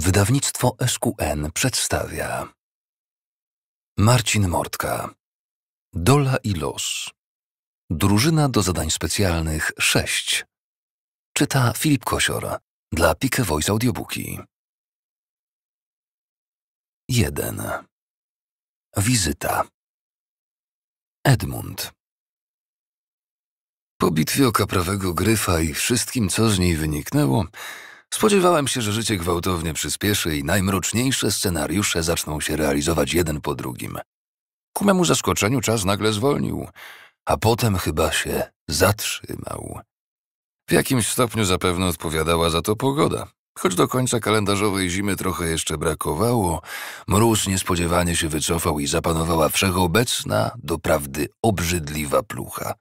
Wydawnictwo SQN przedstawia Marcin Mortka Dola i los Drużyna do zadań specjalnych 6 Czyta Filip Kosior dla Pike Voice Audiobooki 1. Wizyta Edmund Po bitwie oka prawego gryfa i wszystkim, co z niej wyniknęło, Spodziewałem się, że życie gwałtownie przyspieszy i najmroczniejsze scenariusze zaczną się realizować jeden po drugim. Ku memu zaskoczeniu czas nagle zwolnił, a potem chyba się zatrzymał. W jakimś stopniu zapewne odpowiadała za to pogoda. Choć do końca kalendarzowej zimy trochę jeszcze brakowało, mróz niespodziewanie się wycofał i zapanowała wszechobecna, doprawdy obrzydliwa plucha.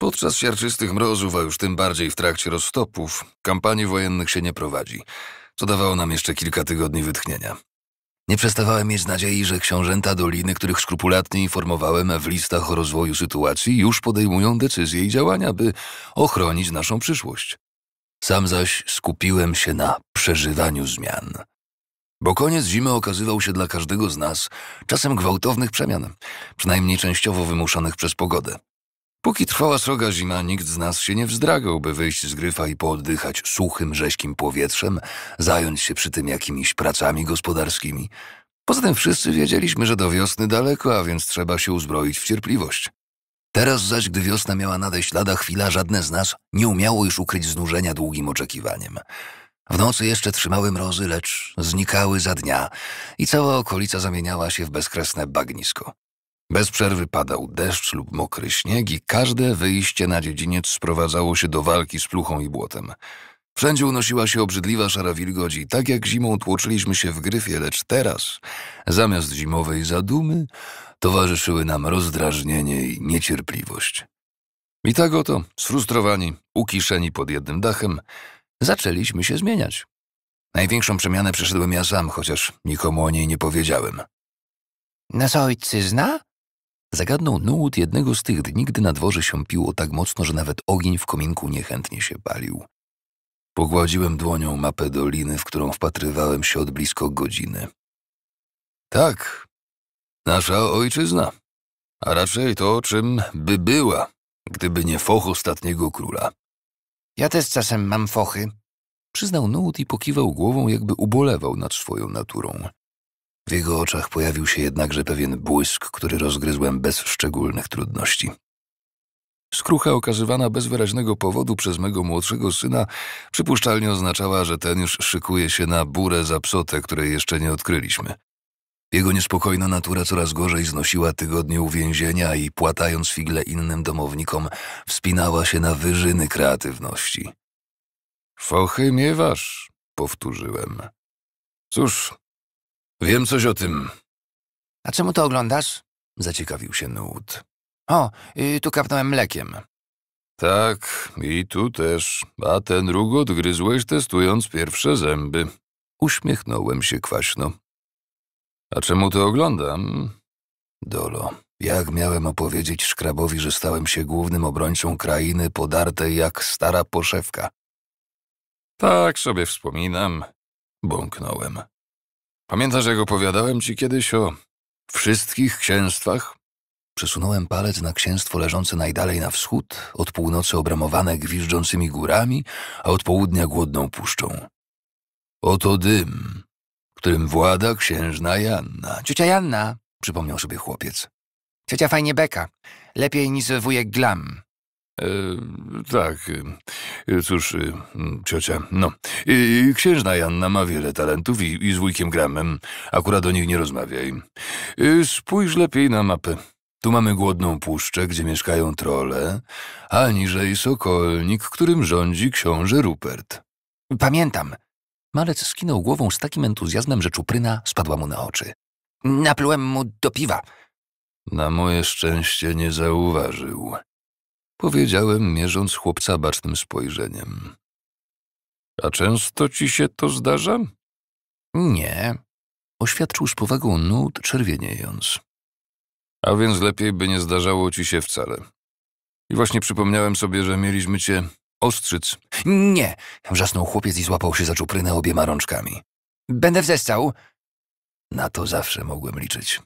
Podczas siarczystych mrozów, a już tym bardziej w trakcie roztopów, kampanii wojennych się nie prowadzi, co dawało nam jeszcze kilka tygodni wytchnienia. Nie przestawałem mieć nadziei, że książęta Doliny, których skrupulatnie informowałem w listach o rozwoju sytuacji, już podejmują decyzje i działania, by ochronić naszą przyszłość. Sam zaś skupiłem się na przeżywaniu zmian. Bo koniec zimy okazywał się dla każdego z nas czasem gwałtownych przemian, przynajmniej częściowo wymuszonych przez pogodę. Póki trwała sroga zima, nikt z nas się nie wzdragał, by wyjść z gryfa i pooddychać suchym, rzeźkim powietrzem, zająć się przy tym jakimiś pracami gospodarskimi. Poza tym wszyscy wiedzieliśmy, że do wiosny daleko, a więc trzeba się uzbroić w cierpliwość. Teraz zaś, gdy wiosna miała nadejść lada chwila, żadne z nas nie umiało już ukryć znużenia długim oczekiwaniem. W nocy jeszcze trzymały mrozy, lecz znikały za dnia i cała okolica zamieniała się w bezkresne bagnisko. Bez przerwy padał deszcz lub mokry śnieg i każde wyjście na dziedziniec sprowadzało się do walki z pluchą i błotem. Wszędzie unosiła się obrzydliwa szara i Tak jak zimą tłoczyliśmy się w gryfie, lecz teraz, zamiast zimowej zadumy, towarzyszyły nam rozdrażnienie i niecierpliwość. I tak oto, sfrustrowani, ukiszeni pod jednym dachem, zaczęliśmy się zmieniać. Największą przemianę przeszedłem ja sam, chociaż nikomu o niej nie powiedziałem. Nas ojczyzna Zagadnął nurt jednego z tych dni, gdy na dworze się piło tak mocno, że nawet ogień w kominku niechętnie się palił. Pogładziłem dłonią mapę doliny, w którą wpatrywałem się od blisko godziny. Tak, nasza ojczyzna, a raczej to, czym by była, gdyby nie foch ostatniego króla. Ja też czasem mam fochy, przyznał Nut i pokiwał głową, jakby ubolewał nad swoją naturą. W jego oczach pojawił się jednakże pewien błysk, który rozgryzłem bez szczególnych trudności. Skrucha okazywana bez wyraźnego powodu przez mego młodszego syna przypuszczalnie oznaczała, że ten już szykuje się na burę za psotę, której jeszcze nie odkryliśmy. Jego niespokojna natura coraz gorzej znosiła tygodnie uwięzienia i płatając figle innym domownikom, wspinała się na wyżyny kreatywności. Fochy miewasz, powtórzyłem. Cóż, Wiem coś o tym. A czemu to oglądasz? Zaciekawił się Nut. O, y, tu kapnąłem mlekiem. Tak, i tu też. A ten róg odgryzłeś testując pierwsze zęby. Uśmiechnąłem się kwaśno. A czemu to oglądam? Dolo, jak miałem opowiedzieć szkrabowi, że stałem się głównym obrońcą krainy podartej jak stara poszewka? Tak sobie wspominam, bąknąłem. Pamiętasz, jak opowiadałem ci kiedyś o wszystkich księstwach? Przesunąłem palec na księstwo leżące najdalej na wschód, od północy obramowane gwiżdżącymi górami, a od południa głodną puszczą. Oto dym, którym włada księżna Janna. Ciocia Janna, przypomniał sobie chłopiec. Ciocia fajnie beka, lepiej niż wujek Glam. E, tak, e, e, cóż, ciocia, no. Księżna Janna ma wiele talentów i, i z wujkiem Gramem. Akurat o nich nie rozmawiaj. Spójrz lepiej na mapę. Tu mamy głodną puszczę, gdzie mieszkają trole, a niżej sokolnik, którym rządzi książę Rupert. Pamiętam. Malec skinął głową z takim entuzjazmem, że czupryna spadła mu na oczy. Naplułem mu do piwa. Na moje szczęście nie zauważył powiedziałem, mierząc chłopca bacznym spojrzeniem. A często ci się to zdarza? Nie, oświadczył z powagą nut, czerwieniejąc. A więc lepiej by nie zdarzało ci się wcale. I właśnie przypomniałem sobie, że mieliśmy cię ostrzyc. Nie! wrzasnął chłopiec i złapał się za czuprynę obiema rączkami. Będę wzestał! Na to zawsze mogłem liczyć.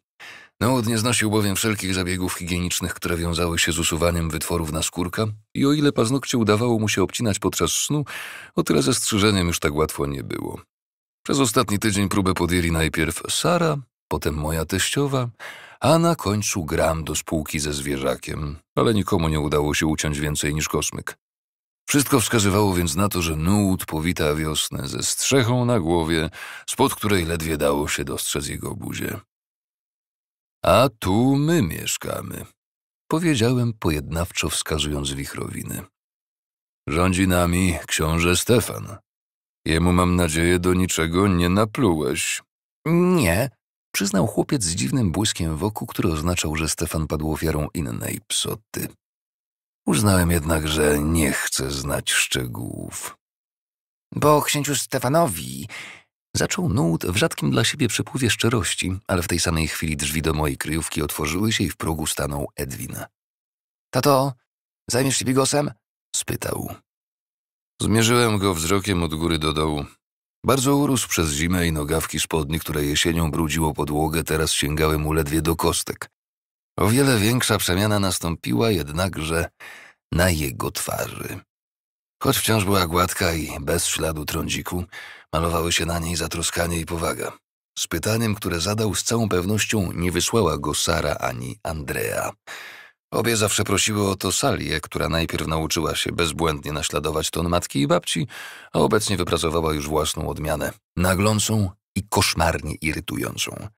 Naud nie znosił bowiem wszelkich zabiegów higienicznych, które wiązały się z usuwaniem wytworów na skórka i o ile paznokcie udawało mu się obcinać podczas snu, o tyle ze strzyżeniem już tak łatwo nie było. Przez ostatni tydzień próbę podjęli najpierw Sara, potem moja teściowa, a na końcu gram do spółki ze zwierzakiem, ale nikomu nie udało się uciąć więcej niż kosmyk. Wszystko wskazywało więc na to, że Nuud powita wiosnę ze strzechą na głowie, spod której ledwie dało się dostrzec jego buzię. A tu my mieszkamy, powiedziałem pojednawczo wskazując wichrowiny. Rządzi nami książę Stefan. Jemu, mam nadzieję, do niczego nie naplułeś. Nie, przyznał chłopiec z dziwnym błyskiem w oku, który oznaczał, że Stefan padł ofiarą innej psoty. Uznałem jednak, że nie chcę znać szczegółów. Bo księciu Stefanowi Zaczął Nołd w rzadkim dla siebie przepływie szczerości, ale w tej samej chwili drzwi do mojej kryjówki otworzyły się i w progu stanął Edwin. Tato, zajmiesz się bigosem? spytał. Zmierzyłem go wzrokiem od góry do dołu. Bardzo urósł przez zimę i nogawki spodni, które jesienią brudziło podłogę, teraz sięgały mu ledwie do kostek. O wiele większa przemiana nastąpiła jednakże na jego twarzy. Choć wciąż była gładka i bez śladu trądziku, Malowały się na niej zatroskanie i powaga. Z pytaniem, które zadał, z całą pewnością nie wysłała go Sara ani Andrea. Obie zawsze prosiły o to Salię, która najpierw nauczyła się bezbłędnie naśladować ton matki i babci, a obecnie wypracowała już własną odmianę, naglącą i koszmarnie irytującą.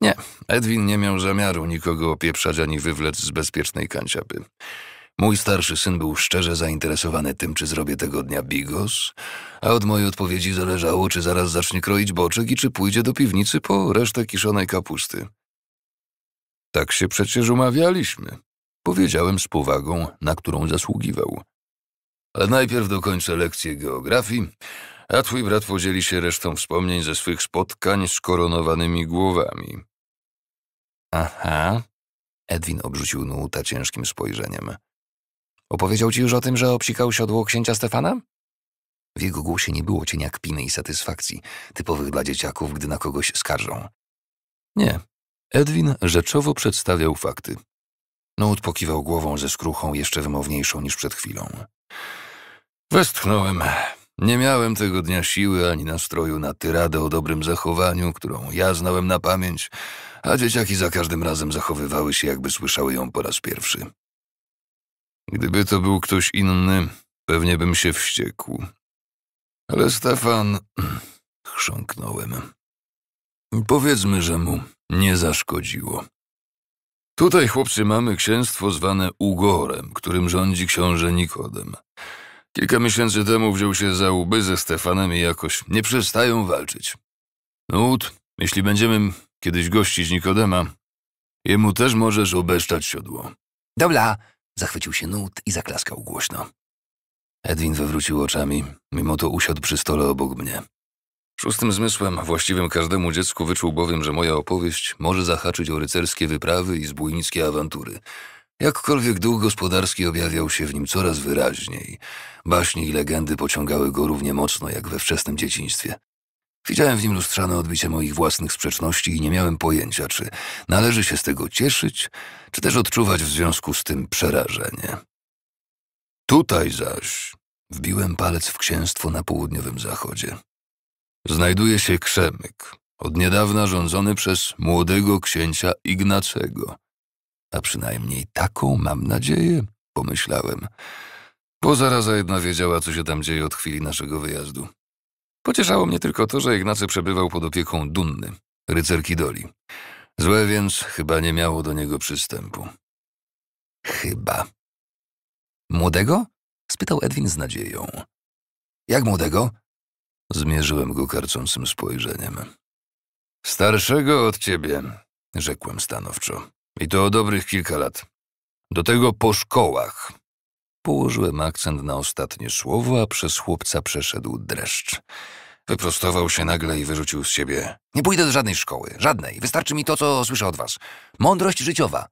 Nie, Edwin nie miał zamiaru nikogo opieprzać ani wywlec z bezpiecznej kanciapy. Mój starszy syn był szczerze zainteresowany tym, czy zrobię tego dnia bigos, a od mojej odpowiedzi zależało, czy zaraz zacznie kroić boczek i czy pójdzie do piwnicy po resztę kiszonej kapusty. Tak się przecież umawialiśmy, powiedziałem z powagą, na którą zasługiwał. Ale najpierw dokończę lekcję geografii, a twój brat podzieli się resztą wspomnień ze swych spotkań z koronowanymi głowami. Aha, Edwin obrzucił Nuta ciężkim spojrzeniem. Opowiedział ci już o tym, że obsikał siodło księcia Stefana? W jego głosie nie było cienia kpiny i satysfakcji, typowych dla dzieciaków, gdy na kogoś skarżą. Nie. Edwin rzeczowo przedstawiał fakty. Nout pokiwał głową ze skruchą jeszcze wymowniejszą niż przed chwilą. Westchnąłem. Nie miałem tego dnia siły ani nastroju na tyradę o dobrym zachowaniu, którą ja znałem na pamięć, a dzieciaki za każdym razem zachowywały się, jakby słyszały ją po raz pierwszy. Gdyby to był ktoś inny, pewnie bym się wściekł. Ale Stefan... chrząknąłem. Powiedzmy, że mu nie zaszkodziło. Tutaj, chłopcy, mamy księstwo zwane Ugorem, którym rządzi książę Nikodem. Kilka miesięcy temu wziął się za łby ze Stefanem i jakoś nie przestają walczyć. Nut, no jeśli będziemy kiedyś gościć Nikodema, jemu też możesz obeszczać siodło. Dobra, Zachwycił się nut i zaklaskał głośno. Edwin wywrócił oczami, mimo to usiadł przy stole obok mnie. Szóstym zmysłem, właściwym każdemu dziecku, wyczuł bowiem, że moja opowieść może zahaczyć o rycerskie wyprawy i zbójnickie awantury. Jakkolwiek duch gospodarski objawiał się w nim coraz wyraźniej, baśnie i legendy pociągały go równie mocno jak we wczesnym dzieciństwie. Widziałem w nim lustrzane odbicie moich własnych sprzeczności i nie miałem pojęcia, czy należy się z tego cieszyć, czy też odczuwać w związku z tym przerażenie. Tutaj zaś wbiłem palec w księstwo na południowym zachodzie. Znajduje się Krzemyk, od niedawna rządzony przez młodego księcia Ignacego. A przynajmniej taką mam nadzieję, pomyślałem. Bo zaraza jedna wiedziała, co się tam dzieje od chwili naszego wyjazdu. Pocieszało mnie tylko to, że Ignacy przebywał pod opieką Dunny, rycerki Doli. Złe więc chyba nie miało do niego przystępu. Chyba. Młodego? spytał Edwin z nadzieją. Jak młodego? Zmierzyłem go karcącym spojrzeniem. Starszego od ciebie, rzekłem stanowczo. I to o dobrych kilka lat. Do tego po szkołach. Położyłem akcent na ostatnie słowo, a przez chłopca przeszedł dreszcz. Wyprostował się nagle i wyrzucił z siebie. Nie pójdę do żadnej szkoły, żadnej. Wystarczy mi to, co słyszę od was. Mądrość życiowa.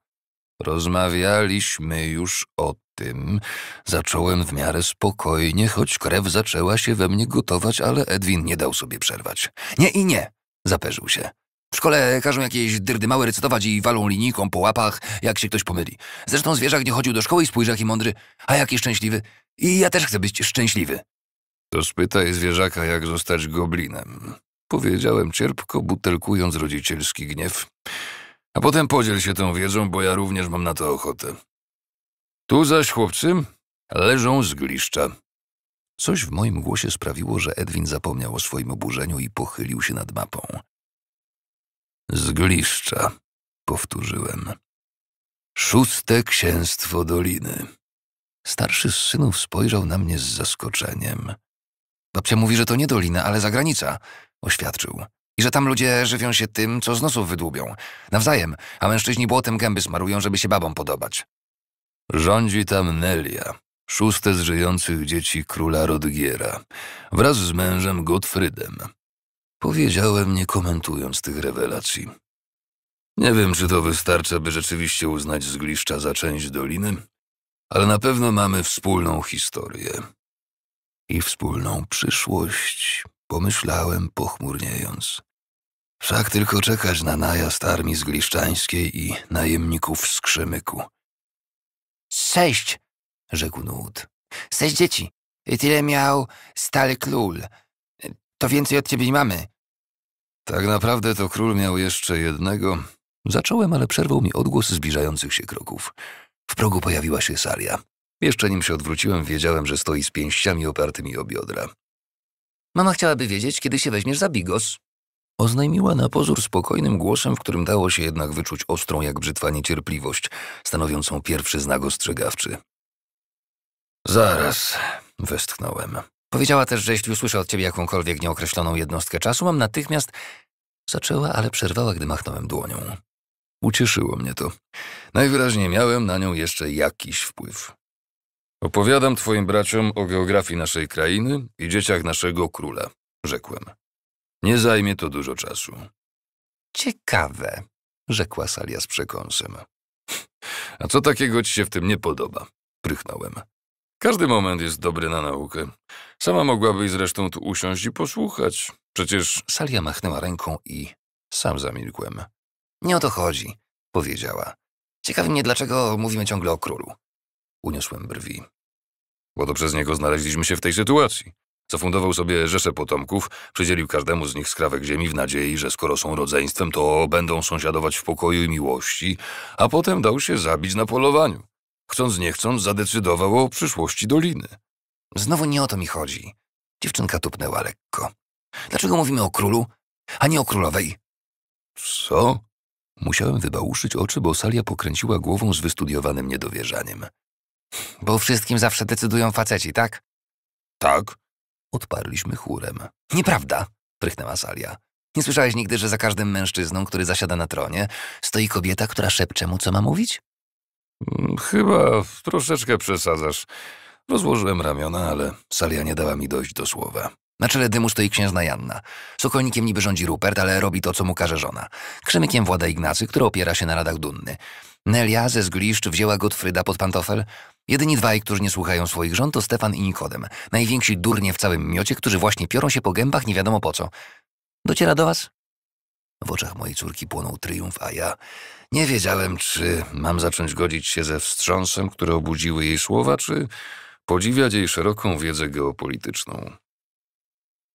Rozmawialiśmy już o tym. Zacząłem w miarę spokojnie, choć krew zaczęła się we mnie gotować, ale Edwin nie dał sobie przerwać. Nie i nie, zaperzył się. W szkole każą jakieś dyrdymały recytować i walą linijką po łapach, jak się ktoś pomyli. Zresztą zwierzak nie chodził do szkoły i spójrz jaki mądry, a jaki szczęśliwy. I ja też chcę być szczęśliwy. To spytaj zwierzaka, jak zostać goblinem. Powiedziałem cierpko, butelkując rodzicielski gniew. A potem podziel się tą wiedzą, bo ja również mam na to ochotę. Tu zaś chłopcy leżą z gliszcza. Coś w moim głosie sprawiło, że Edwin zapomniał o swoim oburzeniu i pochylił się nad mapą. Zgliszcza, powtórzyłem. Szóste księstwo doliny. Starszy z synów spojrzał na mnie z zaskoczeniem. Babcia mówi, że to nie dolina, ale zagranica, oświadczył. I że tam ludzie żywią się tym, co z nosów wydłubią. Nawzajem, a mężczyźni błotem gęby smarują, żeby się babom podobać. Rządzi tam Nelia, szóste z żyjących dzieci króla Rodgiera, wraz z mężem Gottfriedem. Powiedziałem, nie komentując tych rewelacji. Nie wiem, czy to wystarcza, by rzeczywiście uznać zgliszcza za część doliny, ale na pewno mamy wspólną historię i wspólną przyszłość, pomyślałem pochmurniejąc. Wszak tylko czekać na najazd armii zgliszczańskiej i najemników z Krzemyku. Sześć, rzekł Nut. Sześć dzieci. I tyle miał stary król, to więcej od ciebie nie mamy. Tak naprawdę to król miał jeszcze jednego. Zacząłem, ale przerwał mi odgłos zbliżających się kroków. W progu pojawiła się Salia. Jeszcze nim się odwróciłem, wiedziałem, że stoi z pięściami opartymi o biodra. Mama chciałaby wiedzieć, kiedy się weźmiesz za bigos. Oznajmiła na pozór spokojnym głosem, w którym dało się jednak wyczuć ostrą jak brzytwa niecierpliwość, stanowiącą pierwszy znak ostrzegawczy. Zaraz, westchnąłem. Powiedziała też, że jeśli usłyszę od ciebie jakąkolwiek nieokreśloną jednostkę czasu, mam natychmiast... Zaczęła, ale przerwała, gdy machnąłem dłonią. Ucieszyło mnie to. Najwyraźniej miałem na nią jeszcze jakiś wpływ. Opowiadam twoim braciom o geografii naszej krainy i dzieciach naszego króla, rzekłem. Nie zajmie to dużo czasu. Ciekawe, rzekła Salia z przekąsem. A co takiego ci się w tym nie podoba? Prychnąłem. Każdy moment jest dobry na naukę. Sama mogłabyś zresztą tu usiąść i posłuchać. Przecież Salia machnęła ręką i sam zamilkłem. Nie o to chodzi, powiedziała. Ciekawi mnie, dlaczego mówimy ciągle o królu. Uniosłem brwi. Bo to przez niego znaleźliśmy się w tej sytuacji. Zafundował sobie rzesze potomków, przydzielił każdemu z nich skrawek ziemi w nadziei, że skoro są rodzeństwem, to będą sąsiadować w pokoju i miłości, a potem dał się zabić na polowaniu chcąc nie chcąc zadecydował o przyszłości doliny. Znowu nie o to mi chodzi. Dziewczynka tupnęła lekko. Dlaczego mówimy o królu, a nie o królowej? Co? Musiałem wybałuszyć oczy, bo Salia pokręciła głową z wystudiowanym niedowierzaniem. Bo wszystkim zawsze decydują faceci, tak? Tak. Odparliśmy chórem. Nieprawda, prychnęła Salia. Nie słyszałeś nigdy, że za każdym mężczyzną, który zasiada na tronie, stoi kobieta, która szepcze mu, co ma mówić? Mm, chyba troszeczkę przesadzasz. Rozłożyłem ramiona, ale Salia nie dała mi dojść do słowa. Na czele dymu stoi księżna Janna. Sokolnikiem niby rządzi Rupert, ale robi to, co mu każe żona. Krzemykiem włada Ignacy, który opiera się na radach Dunny. Nelia ze zgliszcz wzięła Gottfryda pod pantofel. Jedyni dwaj, którzy nie słuchają swoich żon, to Stefan i Nikodem. Najwięksi durnie w całym miocie, którzy właśnie piorą się po gębach nie wiadomo po co. Dociera do was? W oczach mojej córki płonął triumf, a ja nie wiedziałem, czy mam zacząć godzić się ze wstrząsem, które obudziły jej słowa, czy podziwiać jej szeroką wiedzę geopolityczną.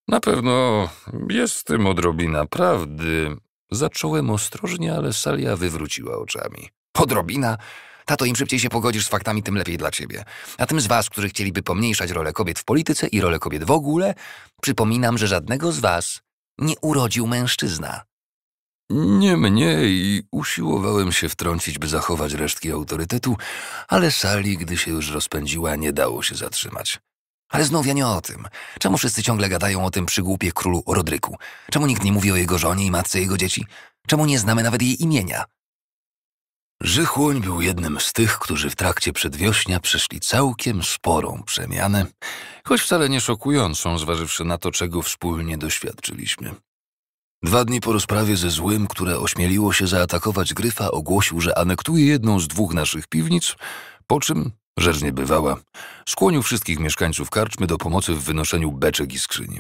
Na pewno jest w tym odrobina prawdy. Zacząłem ostrożnie, ale Salia wywróciła oczami. Odrobina? Tato, im szybciej się pogodzisz z faktami, tym lepiej dla ciebie. A tym z was, którzy chcieliby pomniejszać rolę kobiet w polityce i rolę kobiet w ogóle, przypominam, że żadnego z was nie urodził mężczyzna. Nie mniej usiłowałem się wtrącić, by zachować resztki autorytetu, ale sali, gdy się już rozpędziła, nie dało się zatrzymać. Ale znów ja nie o tym. Czemu wszyscy ciągle gadają o tym przygłupie królu Rodryku? Czemu nikt nie mówi o jego żonie i matce jego dzieci? Czemu nie znamy nawet jej imienia? Żychłoń był jednym z tych, którzy w trakcie przedwiośnia przeszli całkiem sporą przemianę, choć wcale nie szokującą, zważywszy na to, czego wspólnie doświadczyliśmy. Dwa dni po rozprawie ze złym, które ośmieliło się zaatakować Gryfa, ogłosił, że anektuje jedną z dwóch naszych piwnic, po czym, rzecz niebywała, skłonił wszystkich mieszkańców karczmy do pomocy w wynoszeniu beczek i skrzyni.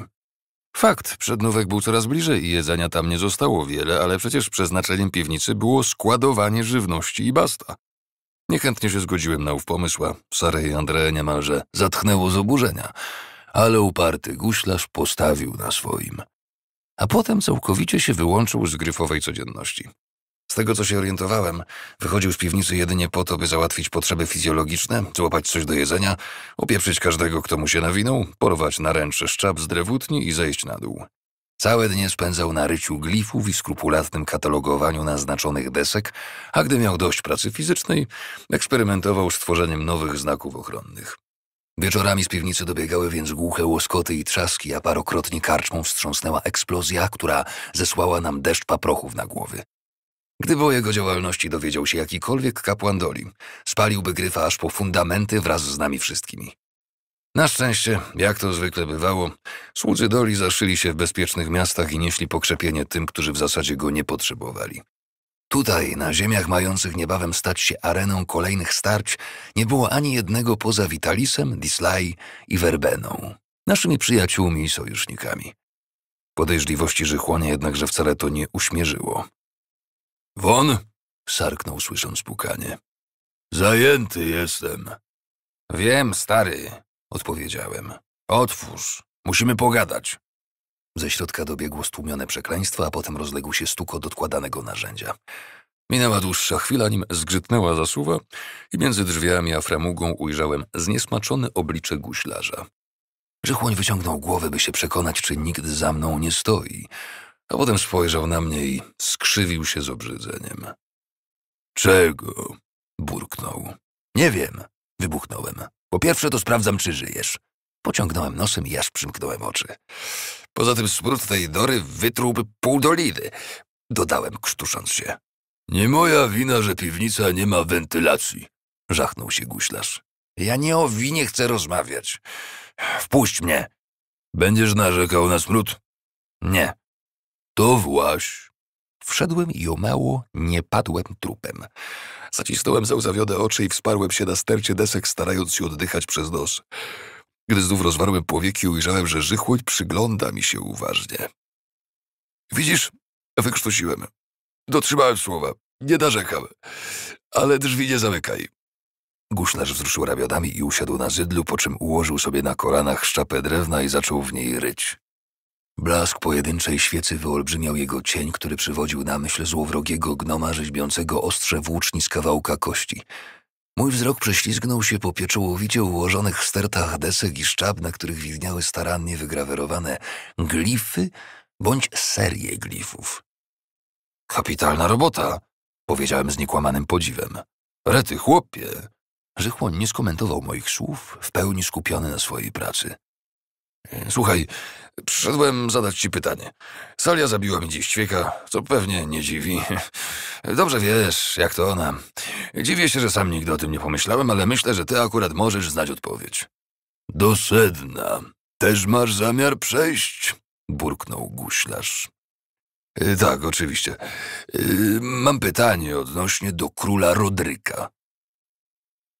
Fakt, przednówek był coraz bliżej i jedzenia tam nie zostało wiele, ale przecież przeznaczeniem piwnicy było składowanie żywności i basta. Niechętnie się zgodziłem na ów pomysł, a Sarę i Andrę niemalże zatchnęło z oburzenia, ale uparty guślarz postawił na swoim – a potem całkowicie się wyłączył z gryfowej codzienności. Z tego, co się orientowałem, wychodził z piwnicy jedynie po to, by załatwić potrzeby fizjologiczne, złapać coś do jedzenia, opieprzyć każdego, kto mu się nawinął, porwać na ręcze szczap z drewutni i zejść na dół. Całe dnie spędzał na ryciu glifów i skrupulatnym katalogowaniu naznaczonych desek, a gdy miał dość pracy fizycznej, eksperymentował z tworzeniem nowych znaków ochronnych. Wieczorami z piwnicy dobiegały więc głuche łoskoty i trzaski, a parokrotnie karczmą wstrząsnęła eksplozja, która zesłała nam deszcz paprochów na głowy. Gdyby o jego działalności dowiedział się jakikolwiek kapłan Doli, spaliłby gryfa aż po fundamenty wraz z nami wszystkimi. Na szczęście, jak to zwykle bywało, słudzy Doli zaszyli się w bezpiecznych miastach i nieśli pokrzepienie tym, którzy w zasadzie go nie potrzebowali. Tutaj, na ziemiach mających niebawem stać się areną kolejnych starć, nie było ani jednego poza Vitalisem, Dislay i Werbeną, naszymi przyjaciółmi i sojusznikami. Podejrzliwości Żychłonia jednakże wcale to nie uśmierzyło. Won! sarknął słysząc pukanie. Zajęty jestem. Wiem, stary, odpowiedziałem. Otwórz, musimy pogadać. Ze środka dobiegło stłumione przekleństwo, a potem rozległ się stukot dokładanego narzędzia. Minęła dłuższa chwila, nim zgrzytnęła zasuwa i między drzwiami a framugą ujrzałem zniesmaczone oblicze guślarza. Rzechłoń wyciągnął głowę, by się przekonać, czy nikt za mną nie stoi, a potem spojrzał na mnie i skrzywił się z obrzydzeniem. Czego? burknął. Nie wiem, wybuchnąłem. Po pierwsze to sprawdzam, czy żyjesz. Pociągnąłem nosem i aż przymknąłem oczy. Poza tym smród tej dory wytrułby pół doliny, dodałem krztusząc się. Nie moja wina, że piwnica nie ma wentylacji, żachnął się guślarz. Ja nie o winie chcę rozmawiać. Wpuść mnie. Będziesz narzekał na smród? Nie. To właś. Wszedłem i o mało nie padłem trupem. Zacisnąłem załzawione oczy i wsparłem się na stercie desek, starając się oddychać przez nos. Gdy znów rozwarłem powieki, ujrzałem, że Żychłoń przygląda mi się uważnie. Widzisz, wykrztusiłem. Dotrzymałem słowa. Nie narzekam. Ale drzwi nie zamykaj. Guszlarz wzruszył ramionami i usiadł na zydlu, po czym ułożył sobie na kolanach szczapę drewna i zaczął w niej ryć. Blask pojedynczej świecy wyolbrzymiał jego cień, który przywodził na myśl złowrogiego gnoma rzeźbiącego ostrze włóczni z kawałka kości – Mój wzrok prześlizgnął się po pieczołowicie ułożonych stertach desek i szczab, na których widniały starannie wygrawerowane glify bądź serie glifów. Kapitalna robota, powiedziałem z niekłamanym podziwem. Rety, chłopie! Żychłoń nie skomentował moich słów, w pełni skupiony na swojej pracy. Słuchaj, Przyszedłem zadać ci pytanie. Salia zabiła mi dziś ćwieka, co pewnie nie dziwi. Dobrze wiesz, jak to ona. Dziwię się, że sam nigdy o tym nie pomyślałem, ale myślę, że ty akurat możesz znać odpowiedź. Do sedna. Też masz zamiar przejść? Burknął guślarz. Y, tak, oczywiście. Y, mam pytanie odnośnie do króla Rodryka.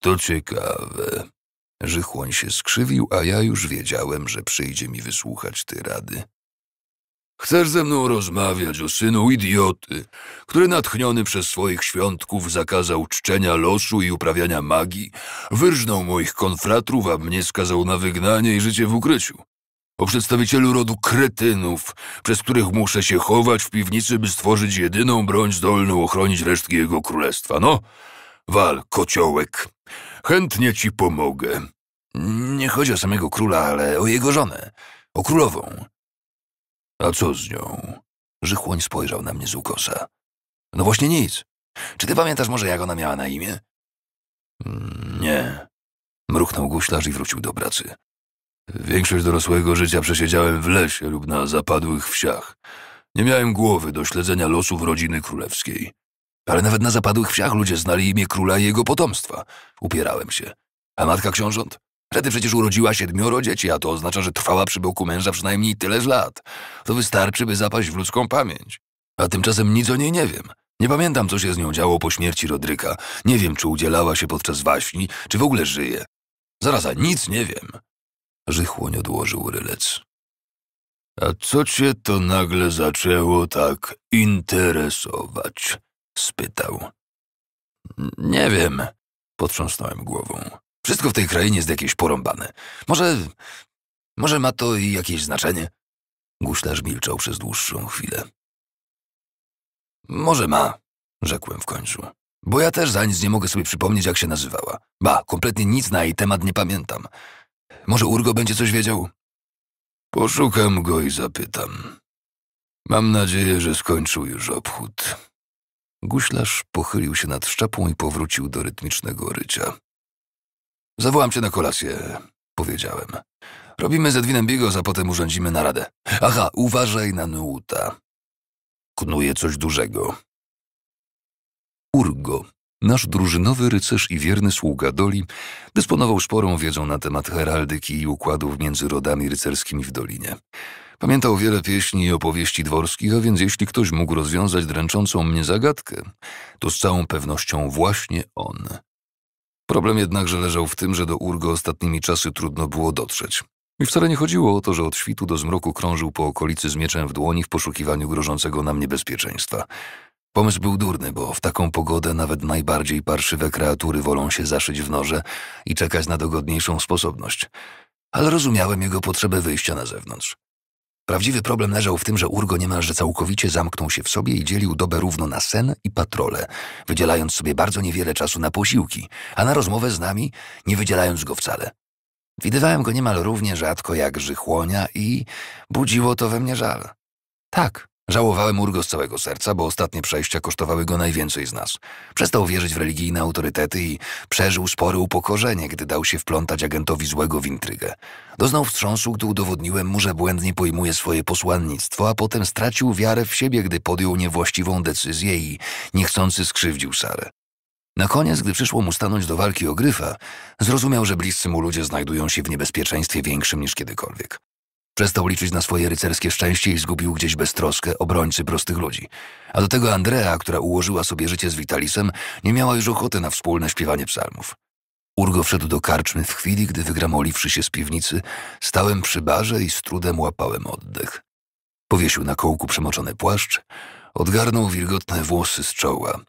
To ciekawe. Żychłoń się skrzywił, a ja już wiedziałem, że przyjdzie mi wysłuchać ty rady. Chcesz ze mną rozmawiać o synu idioty, który natchniony przez swoich świątków zakazał czczenia losu i uprawiania magii, wyrżnął moich konfratrów, a mnie skazał na wygnanie i życie w ukryciu. O przedstawicielu rodu kretynów, przez których muszę się chować w piwnicy, by stworzyć jedyną broń zdolną ochronić resztki jego królestwa. No, wal, kociołek. Chętnie ci pomogę. Nie chodzi o samego króla, ale o jego żonę. O królową. A co z nią? Żychłoń spojrzał na mnie z ukosa. No właśnie nic. Czy ty pamiętasz może, jak ona miała na imię? Mm, nie. Mruchnął guślarz i wrócił do pracy. Większość dorosłego życia przesiedziałem w lesie lub na zapadłych wsiach. Nie miałem głowy do śledzenia losów rodziny królewskiej. Ale nawet na zapadłych wsiach ludzie znali imię króla i jego potomstwa. Upierałem się. A matka książąt? Wtedy przecież urodziła siedmioro dzieci, a to oznacza, że trwała przy boku męża przynajmniej tyle z lat. To wystarczy, by zapaść w ludzką pamięć. A tymczasem nic o niej nie wiem. Nie pamiętam, co się z nią działo po śmierci Rodryka. Nie wiem, czy udzielała się podczas waśni, czy w ogóle żyje. Zaraza, nic nie wiem. nie odłożył rylec. A co cię to nagle zaczęło tak interesować? spytał. Nie wiem, potrząsnąłem głową. Wszystko w tej krainie jest jakieś porąbane. Może. może ma to jakieś znaczenie? Guślarz milczał przez dłuższą chwilę. Może ma, rzekłem w końcu. Bo ja też za nic nie mogę sobie przypomnieć, jak się nazywała. Ba, kompletnie nic na jej temat nie pamiętam. Może Urgo będzie coś wiedział? Poszukam go i zapytam. Mam nadzieję, że skończył już obchód. Guślarz pochylił się nad szczapą i powrócił do rytmicznego rycia. Zawołam cię na kolację, powiedziałem. Robimy z Edwinem Bigos, a potem urządzimy naradę. Aha, uważaj na nuta. Knuje coś dużego. Urgo, nasz drużynowy rycerz i wierny sługa Doli, dysponował sporą wiedzą na temat heraldyki i układów między rodami rycerskimi w Dolinie. Pamiętał wiele pieśni i opowieści dworskich, a więc jeśli ktoś mógł rozwiązać dręczącą mnie zagadkę, to z całą pewnością właśnie on. Problem jednakże leżał w tym, że do Urgo ostatnimi czasy trudno było dotrzeć. I wcale nie chodziło o to, że od świtu do zmroku krążył po okolicy z mieczem w dłoni w poszukiwaniu grożącego nam niebezpieczeństwa. Pomysł był durny, bo w taką pogodę nawet najbardziej parszywe kreatury wolą się zaszyć w noże i czekać na dogodniejszą sposobność. Ale rozumiałem jego potrzebę wyjścia na zewnątrz. Prawdziwy problem leżał w tym, że Urgo niemalże całkowicie zamknął się w sobie i dzielił dobę równo na sen i patrole, wydzielając sobie bardzo niewiele czasu na posiłki, a na rozmowę z nami nie wydzielając go wcale. Widywałem go niemal równie rzadko jak żychłonia i budziło to we mnie żal. Tak, Żałowałem Urgo z całego serca, bo ostatnie przejścia kosztowały go najwięcej z nas. Przestał wierzyć w religijne autorytety i przeżył spore upokorzenie, gdy dał się wplątać agentowi złego w intrygę. Doznał wstrząsu, gdy udowodniłem mu, że błędnie pojmuje swoje posłannictwo, a potem stracił wiarę w siebie, gdy podjął niewłaściwą decyzję i niechcący skrzywdził Sarę. Na koniec, gdy przyszło mu stanąć do walki o Gryfa, zrozumiał, że bliscy mu ludzie znajdują się w niebezpieczeństwie większym niż kiedykolwiek. Przestał liczyć na swoje rycerskie szczęście i zgubił gdzieś beztroskę obrońcy prostych ludzi. A do tego Andrea, która ułożyła sobie życie z Vitalisem, nie miała już ochoty na wspólne śpiewanie psalmów. Urgo wszedł do karczmy w chwili, gdy wygramoliwszy się z piwnicy, stałem przy barze i z trudem łapałem oddech. Powiesił na kołku przemoczony płaszcz, odgarnął wilgotne włosy z czoła,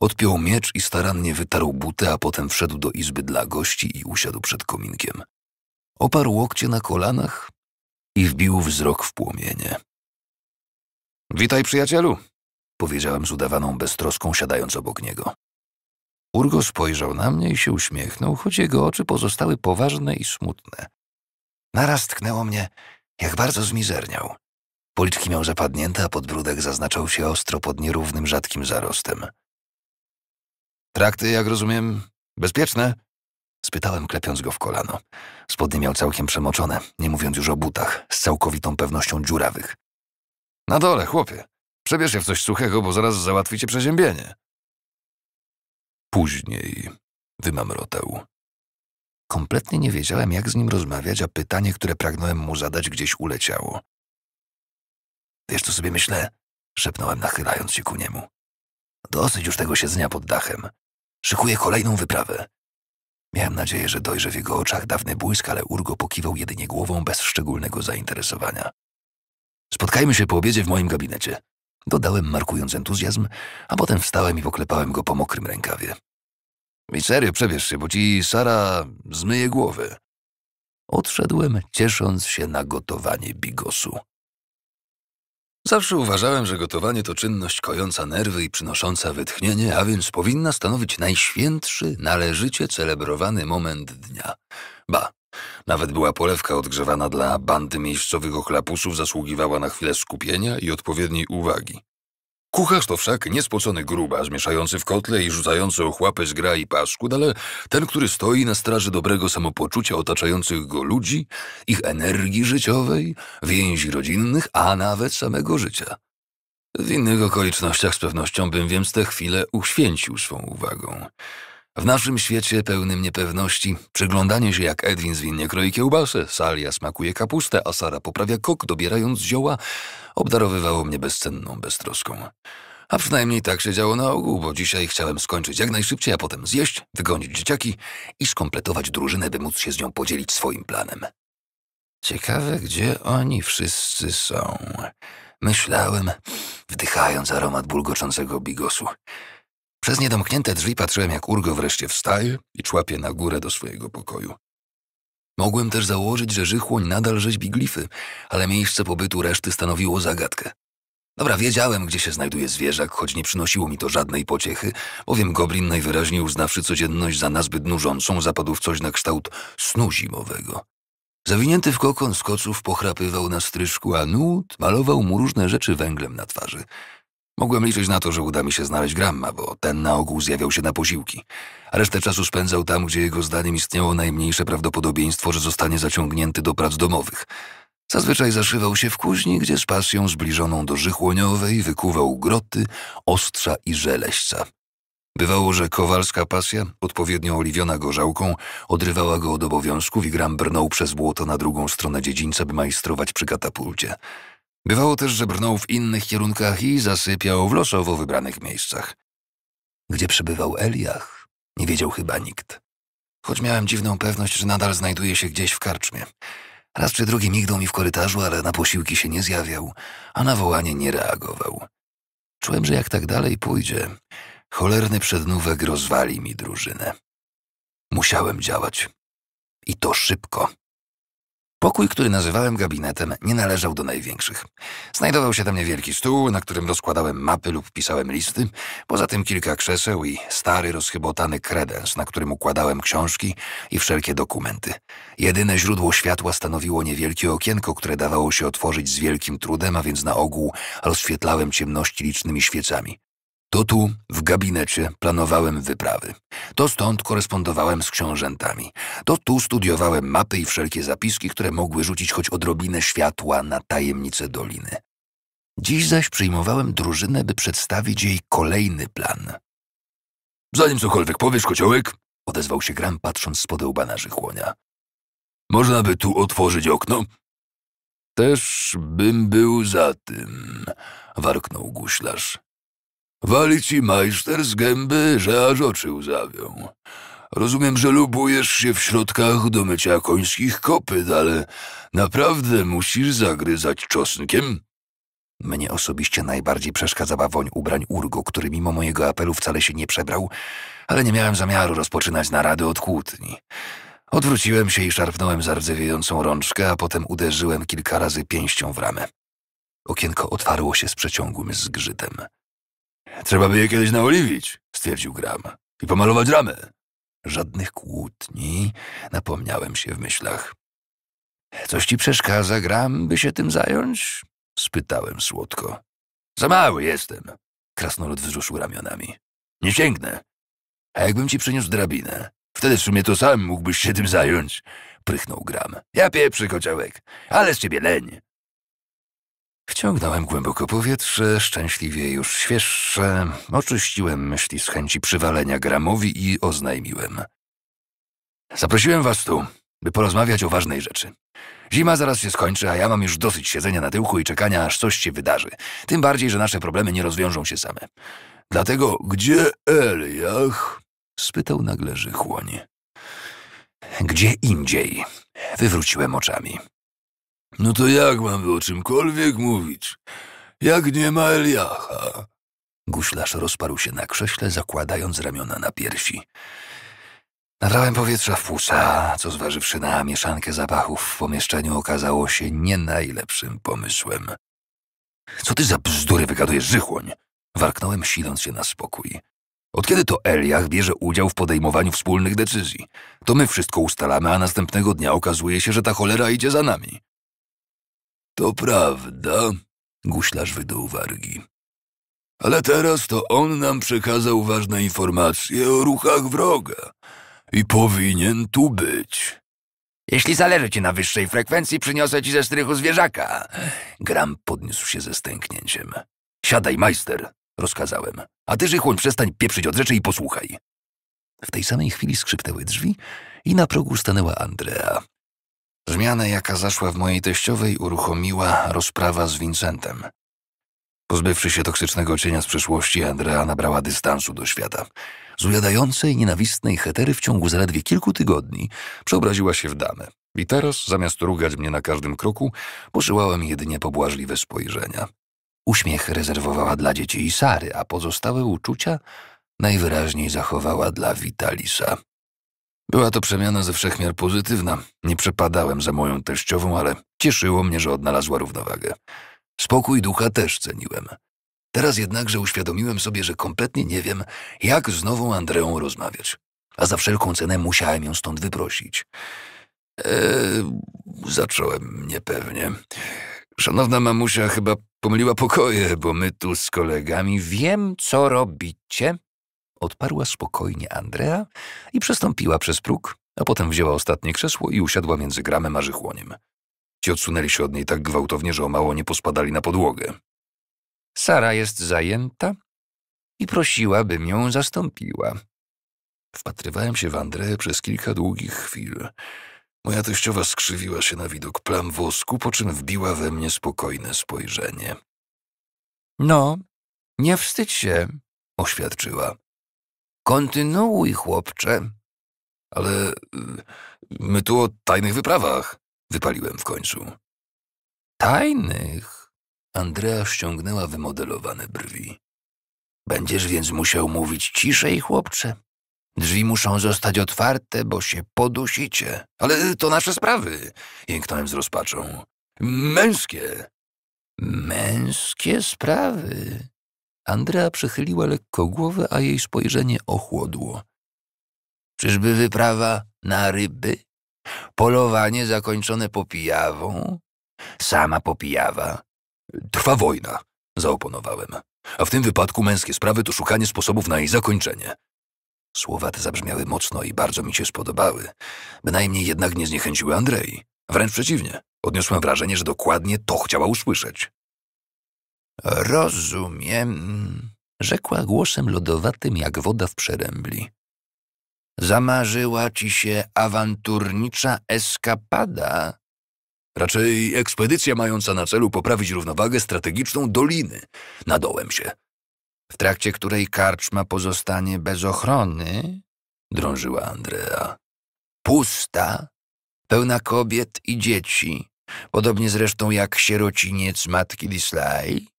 odpiął miecz i starannie wytarł buty, a potem wszedł do izby dla gości i usiadł przed kominkiem. Oparł łokcie na kolanach i wbił wzrok w płomienie. Witaj, przyjacielu, powiedziałem z udawaną beztroską, siadając obok niego. Urgo spojrzał na mnie i się uśmiechnął, choć jego oczy pozostały poważne i smutne. Naraz tknęło mnie, jak bardzo zmizerniał. Policzki miał zapadnięte, a podbródek zaznaczał się ostro pod nierównym, rzadkim zarostem. Trakty, jak rozumiem, bezpieczne? Spytałem, klepiąc go w kolano. Spodnie miał całkiem przemoczone, nie mówiąc już o butach, z całkowitą pewnością dziurawych. Na dole, chłopie. Przebierz się w coś suchego, bo zaraz załatwicie przeziębienie. Później roteł. Kompletnie nie wiedziałem, jak z nim rozmawiać, a pytanie, które pragnąłem mu zadać, gdzieś uleciało. Wiesz, co sobie myślę? Szepnąłem, nachylając się ku niemu. Dosyć już tego siedzenia pod dachem. Szykuję kolejną wyprawę. Miałem nadzieję, że dojrze w jego oczach dawny błysk, ale Urgo pokiwał jedynie głową bez szczególnego zainteresowania. Spotkajmy się po obiedzie w moim gabinecie. Dodałem, markując entuzjazm, a potem wstałem i poklepałem go po mokrym rękawie. I serio, przebierz się, bo ci Sara zmyje głowy. Odszedłem, ciesząc się na gotowanie bigosu. Zawsze uważałem, że gotowanie to czynność kojąca nerwy i przynosząca wytchnienie, a więc powinna stanowić najświętszy, należycie celebrowany moment dnia. Ba, nawet była polewka odgrzewana dla bandy miejscowych ochlapusów, zasługiwała na chwilę skupienia i odpowiedniej uwagi. Kucharz to wszak niespocony gruba, zmieszający w kotle i rzucający ochłapy z gra i paskód, ale ten, który stoi na straży dobrego samopoczucia otaczających go ludzi, ich energii życiowej, więzi rodzinnych, a nawet samego życia. W innych okolicznościach z pewnością bym więc tę chwilę uświęcił swą uwagą. W naszym świecie pełnym niepewności przyglądanie się jak Edwin zwinnie kroi kiełbasę, Salia smakuje kapustę, a Sara poprawia kok dobierając zioła obdarowywało mnie bezcenną beztroską. A przynajmniej tak się działo na ogół, bo dzisiaj chciałem skończyć jak najszybciej, a potem zjeść, wygonić dzieciaki i skompletować drużynę, by móc się z nią podzielić swoim planem. Ciekawe, gdzie oni wszyscy są. Myślałem, wdychając aromat bulgoczącego bigosu. Przez niedomknięte drzwi patrzyłem, jak Urgo wreszcie wstaje i człapie na górę do swojego pokoju. Mogłem też założyć, że Żychłoń nadal rzeźbi glify, ale miejsce pobytu reszty stanowiło zagadkę. Dobra, wiedziałem, gdzie się znajduje zwierzak, choć nie przynosiło mi to żadnej pociechy, bowiem goblin najwyraźniej uznawszy codzienność za nazbyt nużącą, zapadł w coś na kształt snu zimowego. Zawinięty w kokon z koców pochrapywał na stryżku, a nut malował mu różne rzeczy węglem na twarzy. Mogłem liczyć na to, że uda mi się znaleźć Gramma, bo ten na ogół zjawiał się na posiłki. Resztę czasu spędzał tam, gdzie jego zdaniem istniało najmniejsze prawdopodobieństwo, że zostanie zaciągnięty do prac domowych. Zazwyczaj zaszywał się w kuźni, gdzie z pasją zbliżoną do żychłoniowej wykuwał groty, ostrza i żeleśca. Bywało, że kowalska pasja, odpowiednio oliwiona gorzałką, odrywała go od obowiązków i gram brnął przez błoto na drugą stronę dziedzińca, by majstrować przy katapulcie. Bywało też, że brnął w innych kierunkach i zasypiał w losowo wybranych miejscach. Gdzie przebywał Eliach, nie wiedział chyba nikt. Choć miałem dziwną pewność, że nadal znajduje się gdzieś w karczmie. Raz czy drugi migdął mi w korytarzu, ale na posiłki się nie zjawiał, a na wołanie nie reagował. Czułem, że jak tak dalej pójdzie, cholerny przednówek rozwali mi drużynę. Musiałem działać. I to szybko. Pokój, który nazywałem gabinetem, nie należał do największych. Znajdował się tam niewielki stół, na którym rozkładałem mapy lub pisałem listy, poza tym kilka krzeseł i stary, rozchybotany kredens, na którym układałem książki i wszelkie dokumenty. Jedyne źródło światła stanowiło niewielkie okienko, które dawało się otworzyć z wielkim trudem, a więc na ogół rozświetlałem ciemności licznymi świecami. To tu, w gabinecie, planowałem wyprawy. To stąd korespondowałem z książętami. To tu studiowałem mapy i wszelkie zapiski, które mogły rzucić choć odrobinę światła na tajemnice doliny. Dziś zaś przyjmowałem drużynę, by przedstawić jej kolejny plan. Zanim cokolwiek powiesz, kociołek, odezwał się Gram, patrząc z podełba na żychłonia. Można by tu otworzyć okno? Też bym był za tym, warknął guślarz. Wali ci majster z gęby, że aż oczy łzawią. Rozumiem, że lubujesz się w środkach do mycia końskich kopyt, ale naprawdę musisz zagryzać czosnkiem? Mnie osobiście najbardziej przeszkadzała woń ubrań Urgo, który mimo mojego apelu wcale się nie przebrał, ale nie miałem zamiaru rozpoczynać narady od kłótni. Odwróciłem się i szarpnąłem zardzewiającą rączkę, a potem uderzyłem kilka razy pięścią w ramę. Okienko otwarło się z przeciągłym zgrzytem. Trzeba by je kiedyś naoliwić, stwierdził Gram. I pomalować ramy. Żadnych kłótni, napomniałem się w myślach. Coś ci przeszkadza, Gram, by się tym zająć? Spytałem słodko. Za mały jestem. Krasnolud wzruszył ramionami. Nie sięgnę. A jakbym ci przyniósł drabinę? Wtedy w sumie to sam mógłbyś się tym zająć. Prychnął Gram. Ja pieprzy, kociołek, ale z ciebie leń. Wciągnąłem głęboko powietrze, szczęśliwie już świeższe, oczyściłem myśli z chęci przywalenia gramowi i oznajmiłem. Zaprosiłem was tu, by porozmawiać o ważnej rzeczy. Zima zaraz się skończy, a ja mam już dosyć siedzenia na tyłku i czekania, aż coś się wydarzy. Tym bardziej, że nasze problemy nie rozwiążą się same. Dlatego gdzie Eliach? spytał nagle Żychłoń. Gdzie indziej? Wywróciłem oczami. No to jak mamy o czymkolwiek mówić, jak nie ma Eliacha? Guślarz rozparł się na krześle, zakładając ramiona na piersi. Nabrałem powietrza w płuca, co zważywszy na mieszankę zapachów w pomieszczeniu okazało się nie najlepszym pomysłem. Co ty za bzdury wygadujesz, Żychłoń? Warknąłem, siląc się na spokój. Od kiedy to Eliach bierze udział w podejmowaniu wspólnych decyzji? To my wszystko ustalamy, a następnego dnia okazuje się, że ta cholera idzie za nami. To prawda, guślarz wydoł wargi. Ale teraz to on nam przekazał ważne informacje o ruchach wroga i powinien tu być. Jeśli zależy ci na wyższej frekwencji, przyniosę ci ze strychu zwierzaka. Gram podniósł się ze stęknięciem. Siadaj, majster, rozkazałem. A ty, Żychłoń, przestań pieprzyć od rzeczy i posłuchaj. W tej samej chwili skrzypnęły drzwi i na progu stanęła Andrea. Zmiana, jaka zaszła w mojej teściowej, uruchomiła rozprawa z Vincentem. Pozbywszy się toksycznego cienia z przeszłości, Andrea nabrała dystansu do świata. Z ujadającej, nienawistnej hetery w ciągu zaledwie kilku tygodni przeobraziła się w damę. I teraz, zamiast rugać mnie na każdym kroku, posyłała mi jedynie pobłażliwe spojrzenia. Uśmiech rezerwowała dla dzieci i Sary, a pozostałe uczucia najwyraźniej zachowała dla Vitalisa. Była to przemiana ze wszechmiar pozytywna. Nie przepadałem za moją teściową, ale cieszyło mnie, że odnalazła równowagę. Spokój ducha też ceniłem. Teraz jednakże uświadomiłem sobie, że kompletnie nie wiem, jak z nową Andreą rozmawiać. A za wszelką cenę musiałem ją stąd wyprosić. Eee, zacząłem niepewnie. Szanowna mamusia chyba pomyliła pokoje, bo my tu z kolegami wiem, co robicie, odparła spokojnie Andrea i przestąpiła przez próg, a potem wzięła ostatnie krzesło i usiadła między gramem a żychłoniem. Ci odsunęli się od niej tak gwałtownie, że o mało nie pospadali na podłogę. Sara jest zajęta i prosiła, bym ją zastąpiła. Wpatrywałem się w Andreę przez kilka długich chwil. Moja teściowa skrzywiła się na widok plam wosku, po czym wbiła we mnie spokojne spojrzenie. No, nie wstydź się, oświadczyła. Kontynuuj, chłopcze. Ale y, my tu o tajnych wyprawach, wypaliłem w końcu. Tajnych? Andrea ściągnęła wymodelowane brwi. Będziesz więc musiał mówić ciszej, chłopcze. Drzwi muszą zostać otwarte, bo się podusicie. Ale to nasze sprawy, jęknąłem z rozpaczą. Męskie! Męskie sprawy, Andrea przychyliła lekko głowę, a jej spojrzenie ochłodło. Czyżby wyprawa na ryby? Polowanie zakończone popijawą? Sama popijawa. Trwa wojna, zaoponowałem. A w tym wypadku męskie sprawy to szukanie sposobów na jej zakończenie. Słowa te zabrzmiały mocno i bardzo mi się spodobały. Bynajmniej jednak nie zniechęciły Andrei. Wręcz przeciwnie, odniosłem wrażenie, że dokładnie to chciała usłyszeć. Rozumiem, rzekła głosem lodowatym jak woda w przerębli. Zamarzyła ci się awanturnicza eskapada? Raczej ekspedycja mająca na celu poprawić równowagę strategiczną doliny. Nadołem się. W trakcie której karczma pozostanie bez ochrony, drążyła Andrea. Pusta, pełna kobiet i dzieci, podobnie zresztą jak sierociniec matki Dislay,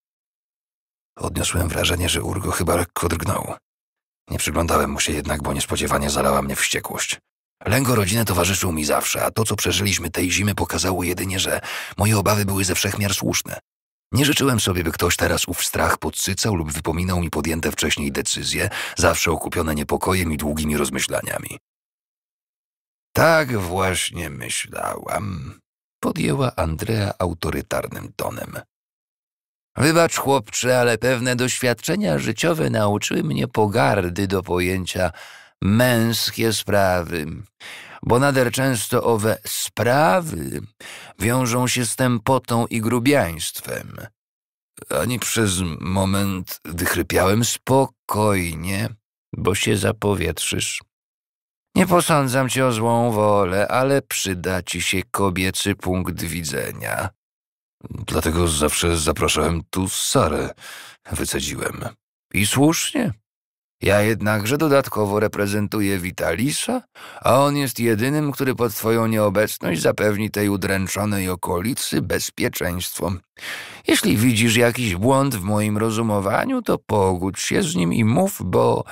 Odniosłem wrażenie, że Urgo chyba lekko drgnął. Nie przyglądałem mu się jednak, bo niespodziewanie zalała mnie wściekłość. Lęgo rodziny towarzyszył mi zawsze, a to, co przeżyliśmy tej zimy, pokazało jedynie, że moje obawy były ze wszechmiar słuszne. Nie życzyłem sobie, by ktoś teraz ów strach podsycał lub wypominał mi podjęte wcześniej decyzje, zawsze okupione niepokojem i długimi rozmyślaniami. Tak właśnie myślałam, podjęła Andrea autorytarnym tonem. Wybacz, chłopcze, ale pewne doświadczenia życiowe nauczyły mnie pogardy do pojęcia męskie sprawy, bo nader często owe sprawy wiążą się z tempotą i grubiaństwem. Ani przez moment, gdy spokojnie, bo się zapowietrzysz. Nie posądzam cię o złą wolę, ale przyda ci się kobiecy punkt widzenia. Dlatego zawsze zapraszałem tu Sarę. Wycedziłem. I słusznie. Ja jednakże dodatkowo reprezentuję Witalisa, a on jest jedynym, który pod twoją nieobecność zapewni tej udręczonej okolicy bezpieczeństwo. Jeśli widzisz jakiś błąd w moim rozumowaniu, to pogódź się z nim i mów, bo...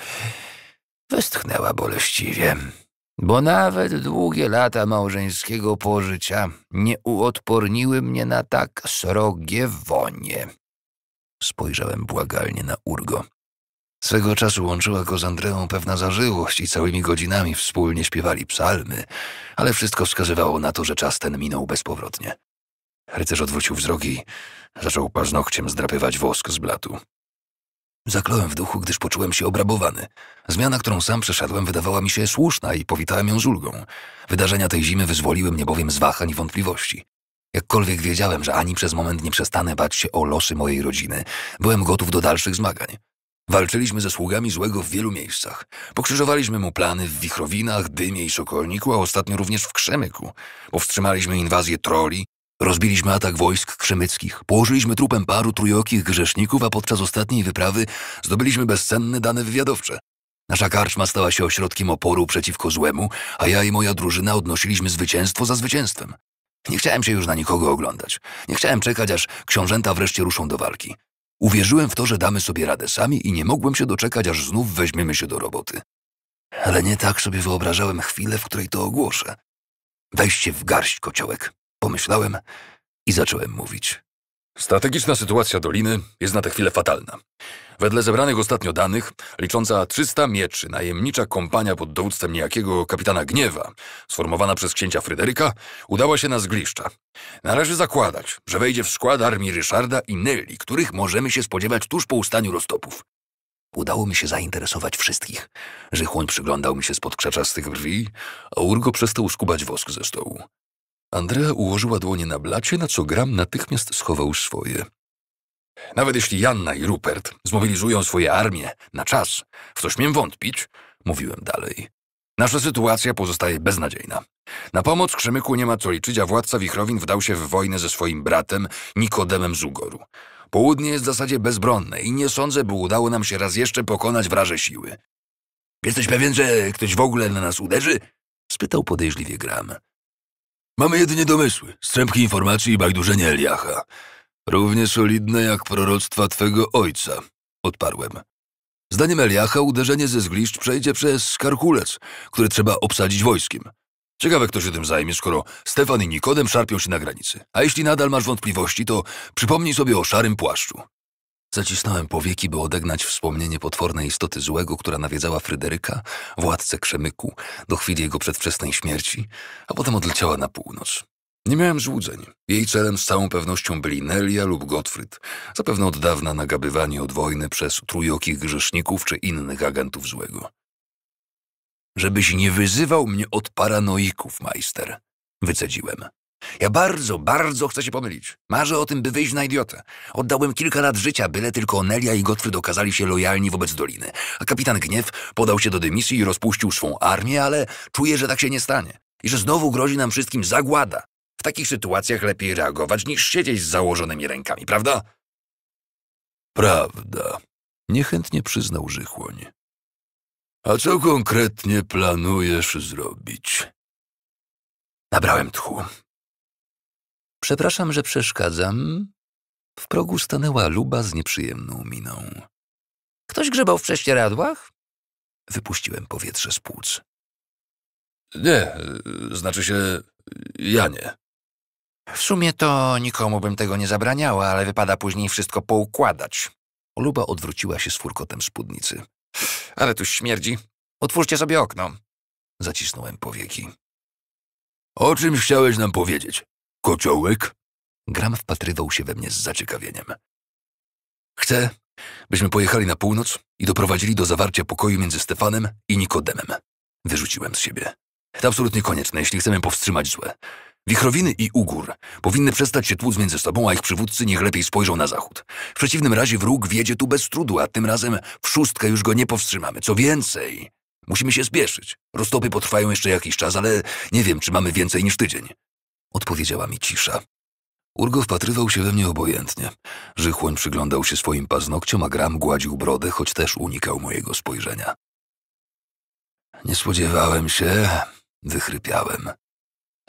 Westchnęła boleściwie bo nawet długie lata małżeńskiego pożycia nie uodporniły mnie na tak srogie wonie. Spojrzałem błagalnie na Urgo. Swego czasu łączyła go z Andreą pewna zażyłość i całymi godzinami wspólnie śpiewali psalmy, ale wszystko wskazywało na to, że czas ten minął bezpowrotnie. Rycerz odwrócił wzrok i zaczął paznokciem zdrapywać wosk z blatu. Zakląłem w duchu, gdyż poczułem się obrabowany. Zmiana, którą sam przeszedłem, wydawała mi się słuszna i powitałem ją z ulgą. Wydarzenia tej zimy wyzwoliły mnie bowiem z wahań i wątpliwości. Jakkolwiek wiedziałem, że ani przez moment nie przestanę bać się o losy mojej rodziny, byłem gotów do dalszych zmagań. Walczyliśmy ze sługami złego w wielu miejscach. Pokrzyżowaliśmy mu plany w Wichrowinach, Dymie i Sokolniku, a ostatnio również w Krzemyku. Powstrzymaliśmy inwazję troli, Rozbiliśmy atak wojsk krzemyckich, położyliśmy trupem paru trójokich grzeszników, a podczas ostatniej wyprawy zdobyliśmy bezcenne dane wywiadowcze. Nasza karczma stała się ośrodkiem oporu przeciwko złemu, a ja i moja drużyna odnosiliśmy zwycięstwo za zwycięstwem. Nie chciałem się już na nikogo oglądać. Nie chciałem czekać, aż książęta wreszcie ruszą do walki. Uwierzyłem w to, że damy sobie radę sami i nie mogłem się doczekać, aż znów weźmiemy się do roboty. Ale nie tak sobie wyobrażałem chwilę, w której to ogłoszę. Weź się w garść, kociołek. Pomyślałem i zacząłem mówić. Strategiczna sytuacja Doliny jest na tę chwilę fatalna. Wedle zebranych ostatnio danych, licząca 300 mieczy, najemnicza kompania pod dowództwem niejakiego kapitana Gniewa, sformowana przez księcia Fryderyka, udała się na zgliszcza. Należy zakładać, że wejdzie w skład armii Ryszarda i Nelly, których możemy się spodziewać tuż po ustaniu roztopów. Udało mi się zainteresować wszystkich. Żychłoń przyglądał mi się spod krzaczastych brwi, a Urgo przestał skubać wosk ze stołu. Andrea ułożyła dłonie na blacie, na co Gram natychmiast schował swoje. Nawet jeśli Janna i Rupert zmobilizują swoje armie na czas, w coś miem wątpić, mówiłem dalej. Nasza sytuacja pozostaje beznadziejna. Na pomoc Krzemyku nie ma co liczyć, a władca Wichrowin wdał się w wojnę ze swoim bratem Nikodemem z Ugoru. Południe jest w zasadzie bezbronne i nie sądzę, by udało nam się raz jeszcze pokonać wraże siły. Jesteś pewien, że ktoś w ogóle na nas uderzy? spytał podejrzliwie Gram. Mamy jedynie domysły, strzępki informacji i bajdurzenie Eliacha. Równie solidne jak proroctwa twego ojca, odparłem. Zdaniem Eliacha uderzenie ze zgliszcz przejdzie przez Skarkulec, który trzeba obsadzić wojskiem. Ciekawe, kto się tym zajmie, skoro Stefan i Nikodem szarpią się na granicy. A jeśli nadal masz wątpliwości, to przypomnij sobie o szarym płaszczu. Zacisnąłem powieki, by odegnać wspomnienie potwornej istoty złego, która nawiedzała Fryderyka, władcę Krzemyku, do chwili jego przedwczesnej śmierci, a potem odleciała na północ. Nie miałem złudzeń. Jej celem z całą pewnością byli Nelia lub Gottfried, zapewne od dawna nagabywani od wojny przez trójokich grzeszników czy innych agentów złego. Żebyś nie wyzywał mnie od paranoików, majster, wycedziłem. Ja bardzo, bardzo chcę się pomylić. Marzę o tym, by wyjść na idiotę. Oddałem kilka lat życia, byle tylko Onelia i Gottfried okazali się lojalni wobec Doliny. A kapitan Gniew podał się do dymisji i rozpuścił swą armię, ale czuję, że tak się nie stanie. I że znowu grozi nam wszystkim zagłada. W takich sytuacjach lepiej reagować, niż siedzieć z założonymi rękami, prawda? Prawda. Niechętnie przyznał Żychłoń. A co konkretnie planujesz zrobić? Nabrałem tchu. Przepraszam, że przeszkadzam. W progu stanęła Luba z nieprzyjemną miną. Ktoś grzebał w prześcieradłach? Wypuściłem powietrze z płuc. Nie, znaczy się ja nie. W sumie to nikomu bym tego nie zabraniała, ale wypada później wszystko poukładać. Luba odwróciła się z furkotem spódnicy. Ale tu śmierdzi. Otwórzcie sobie okno. Zacisnąłem powieki. O czym chciałeś nam powiedzieć? Kociołek? Gram wpatrywał się we mnie z zaciekawieniem. Chcę, byśmy pojechali na północ i doprowadzili do zawarcia pokoju między Stefanem i Nikodemem. Wyrzuciłem z siebie. To absolutnie konieczne, jeśli chcemy powstrzymać złe. Wichrowiny i Ugór powinny przestać się tłuc między sobą, a ich przywódcy niech lepiej spojrzą na zachód. W przeciwnym razie wróg wjedzie tu bez trudu, a tym razem w szóstkę już go nie powstrzymamy. Co więcej, musimy się spieszyć. Roztopy potrwają jeszcze jakiś czas, ale nie wiem, czy mamy więcej niż tydzień odpowiedziała mi cisza. Urgo wpatrywał się we mnie obojętnie. Żychłoń przyglądał się swoim paznokciom, a Gram gładził brodę, choć też unikał mojego spojrzenia. Nie spodziewałem się, wychrypiałem.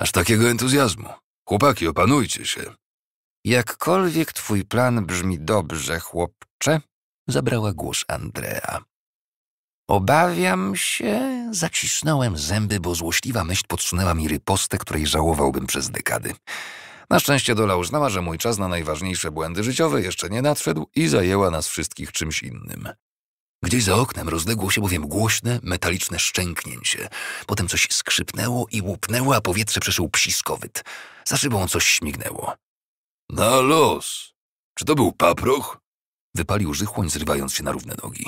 Aż takiego entuzjazmu. Chłopaki, opanujcie się. Jakkolwiek twój plan brzmi dobrze, chłopcze, zabrała głos Andrea. Obawiam się, zacisnąłem zęby, bo złośliwa myśl podsunęła mi rypostę, której żałowałbym przez dekady. Na szczęście Dola uznała, że mój czas na najważniejsze błędy życiowe jeszcze nie nadszedł i zajęła nas wszystkich czymś innym. Gdzieś za oknem rozległo się bowiem głośne, metaliczne szczęknięcie. Potem coś skrzypnęło i łupnęło, a powietrze przeszył psiskowyt. Za szybą coś śmignęło. Na los! Czy to był paproch? Wypalił żychłoń, zrywając się na równe nogi.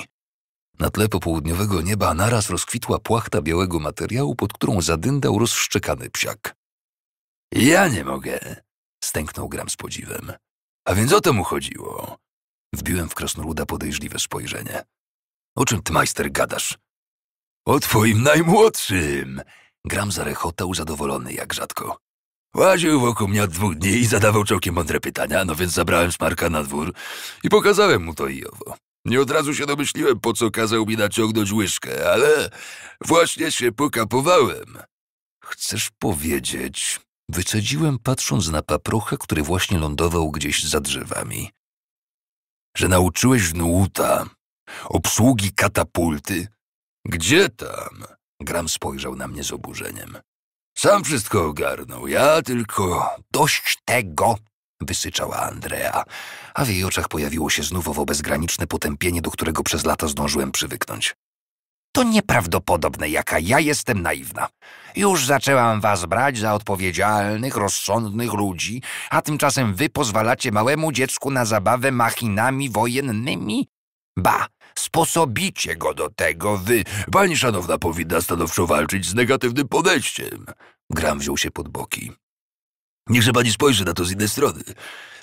Na tle popołudniowego nieba naraz rozkwitła płachta białego materiału, pod którą zadyndał rozszczekany psiak. Ja nie mogę, stęknął Gram z podziwem. A więc o to mu chodziło. Wbiłem w krasnoluda podejrzliwe spojrzenie. O czym ty, majster, gadasz? O twoim najmłodszym! Gram zarechotał zadowolony jak rzadko. Łaził wokół mnie od dwóch dni i zadawał całkiem mądre pytania, no więc zabrałem smarka na dwór i pokazałem mu to i owo. Nie od razu się domyśliłem, po co kazał mi naciągnąć łyżkę, ale właśnie się pokapowałem. Chcesz powiedzieć? Wycedziłem, patrząc na paprocha, który właśnie lądował gdzieś za drzewami. Że nauczyłeś nuta, obsługi katapulty? Gdzie tam? Gram spojrzał na mnie z oburzeniem. Sam wszystko ogarnął, ja tylko... Dość tego, wysyczała Andrea a w jej oczach pojawiło się znów owo bezgraniczne potępienie, do którego przez lata zdążyłem przywyknąć. To nieprawdopodobne, jaka ja jestem naiwna. Już zaczęłam was brać za odpowiedzialnych, rozsądnych ludzi, a tymczasem wy pozwalacie małemu dziecku na zabawę machinami wojennymi? Ba, sposobicie go do tego, wy. Pani szanowna powinna stanowczo walczyć z negatywnym podejściem. Gram wziął się pod boki. Niechże pani spojrzy na to z innej strony.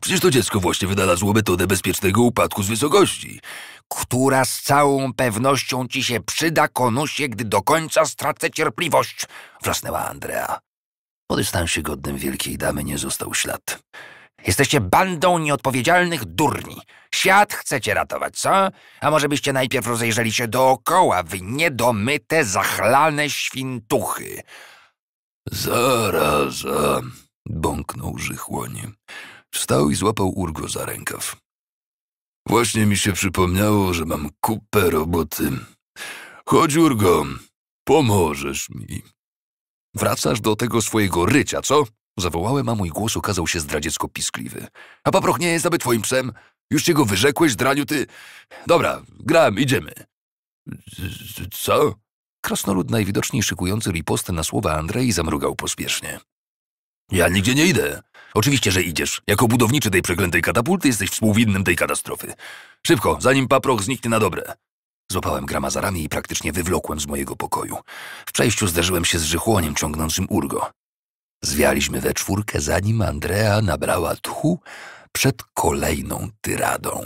Przecież to dziecko właśnie wynalazło metodę bezpiecznego upadku z wysokości. Która z całą pewnością ci się przyda, konusie, gdy do końca stracę cierpliwość, wrzasnęła Andrea. Po dystansie godnym wielkiej damy nie został ślad. Jesteście bandą nieodpowiedzialnych durni. Świat chcecie ratować, co? A może byście najpierw rozejrzeli się dookoła, wy niedomyte, zachlane świntuchy. Zaraza, bąknął żychłonie. Wstał i złapał Urgo za rękaw. Właśnie mi się przypomniało, że mam kupę roboty. Chodź, Urgo, pomożesz mi. Wracasz do tego swojego rycia, co? Zawołałem, a mój głos okazał się zdradziecko piskliwy. A paproch nie jest aby twoim psem? Już cię go wyrzekłeś, draniu, ty... Dobra, gram, idziemy. Co? Krasnolud najwidoczniej szykujący ripostę na słowa Andrzej zamrugał pospiesznie. Ja nigdzie nie idę. Oczywiście, że idziesz. Jako budowniczy tej przeklętej katapulty jesteś współwinnym tej katastrofy. Szybko, zanim paproch zniknie na dobre. Złapałem grama za ramię i praktycznie wywlokłem z mojego pokoju. W przejściu zderzyłem się z żychłoniem ciągnącym urgo. Zwialiśmy we czwórkę, zanim Andrea nabrała tchu przed kolejną tyradą.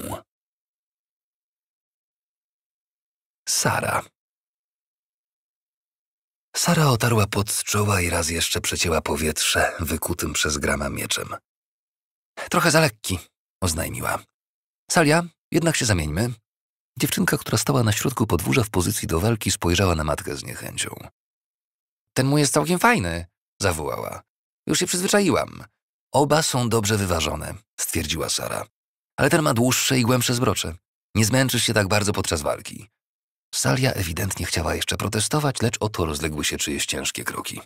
Sara Sara otarła pod, czoła i raz jeszcze przecięła powietrze wykutym przez grama mieczem. Trochę za lekki, oznajmiła. Salia, jednak się zamieńmy. Dziewczynka, która stała na środku podwórza w pozycji do walki, spojrzała na matkę z niechęcią. Ten mój jest całkiem fajny, zawołała. Już się przyzwyczaiłam. Oba są dobrze wyważone, stwierdziła Sara. Ale ten ma dłuższe i głębsze zbrocze. Nie zmęczysz się tak bardzo podczas walki. Salia ewidentnie chciała jeszcze protestować, lecz oto rozległy się czyjeś ciężkie kroki.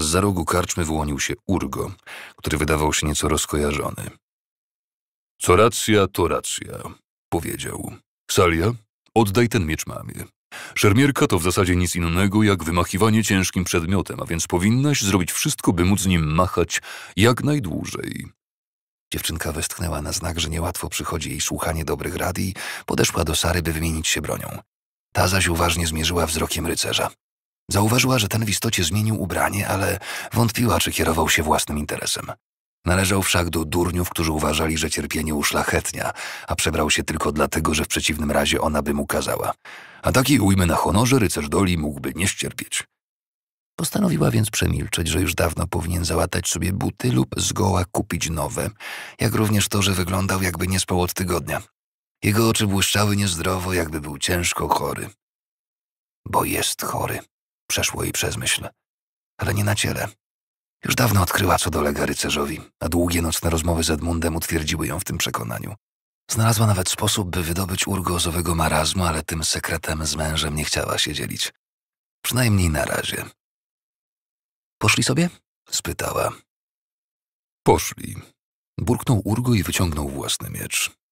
Z za rogu karczmy wyłonił się Urgo, który wydawał się nieco rozkojarzony. Co racja, to racja, powiedział. Salia, oddaj ten miecz mamie. Szermierka to w zasadzie nic innego jak wymachiwanie ciężkim przedmiotem, a więc powinnaś zrobić wszystko, by móc nim machać jak najdłużej. Dziewczynka westchnęła na znak, że niełatwo przychodzi jej słuchanie dobrych rad i podeszła do Sary, by wymienić się bronią. Ta zaś uważnie zmierzyła wzrokiem rycerza. Zauważyła, że ten w istocie zmienił ubranie, ale wątpiła, czy kierował się własnym interesem. Należał wszak do durniów, którzy uważali, że cierpienie uszlachetnia, a przebrał się tylko dlatego, że w przeciwnym razie ona by mu kazała. A takiej ujmy na honorze rycerz Doli mógłby nie ścierpieć. Postanowiła więc przemilczeć, że już dawno powinien załatać sobie buty lub zgoła kupić nowe, jak również to, że wyglądał jakby nie spał od tygodnia, jego oczy błyszczały niezdrowo, jakby był ciężko chory. Bo jest chory, przeszło jej przez myśl. Ale nie na ciele. Już dawno odkryła, co dolega rycerzowi, a długie nocne rozmowy z Edmundem utwierdziły ją w tym przekonaniu. Znalazła nawet sposób, by wydobyć urgo z owego marazmu, ale tym sekretem z mężem nie chciała się dzielić. Przynajmniej na razie. Poszli sobie? spytała. Poszli. Burknął Urgo i wyciągnął własny miecz.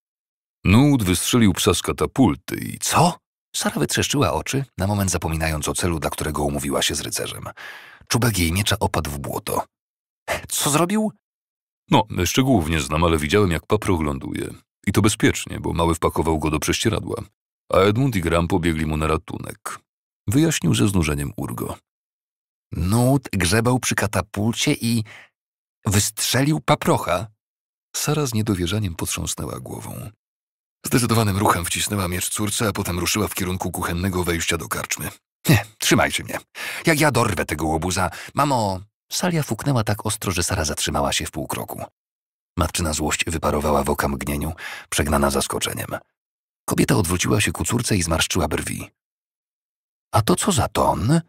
Nud wystrzelił psa z katapulty i co? Sara wytrzeszczyła oczy, na moment zapominając o celu, dla którego umówiła się z rycerzem. Czubek jej miecza opadł w błoto. Co zrobił? No, szczegółów nie znam, ale widziałem, jak paproch ląduje. I to bezpiecznie, bo mały wpakował go do prześcieradła, a Edmund i Gram pobiegli mu na ratunek. Wyjaśnił ze znużeniem Urgo. Nud grzebał przy katapulcie i wystrzelił paprocha. Sara z niedowierzaniem potrząsnęła głową. Zdecydowanym ruchem wcisnęła miecz córce, a potem ruszyła w kierunku kuchennego wejścia do karczmy. Nie, trzymajcie mnie. Jak ja dorwę tego łobuza. Mamo! Salia fuknęła tak ostro, że Sara zatrzymała się w pół kroku. Matczyna złość wyparowała w oka mgnieniu, przegnana zaskoczeniem. Kobieta odwróciła się ku córce i zmarszczyła brwi. A to co za ton?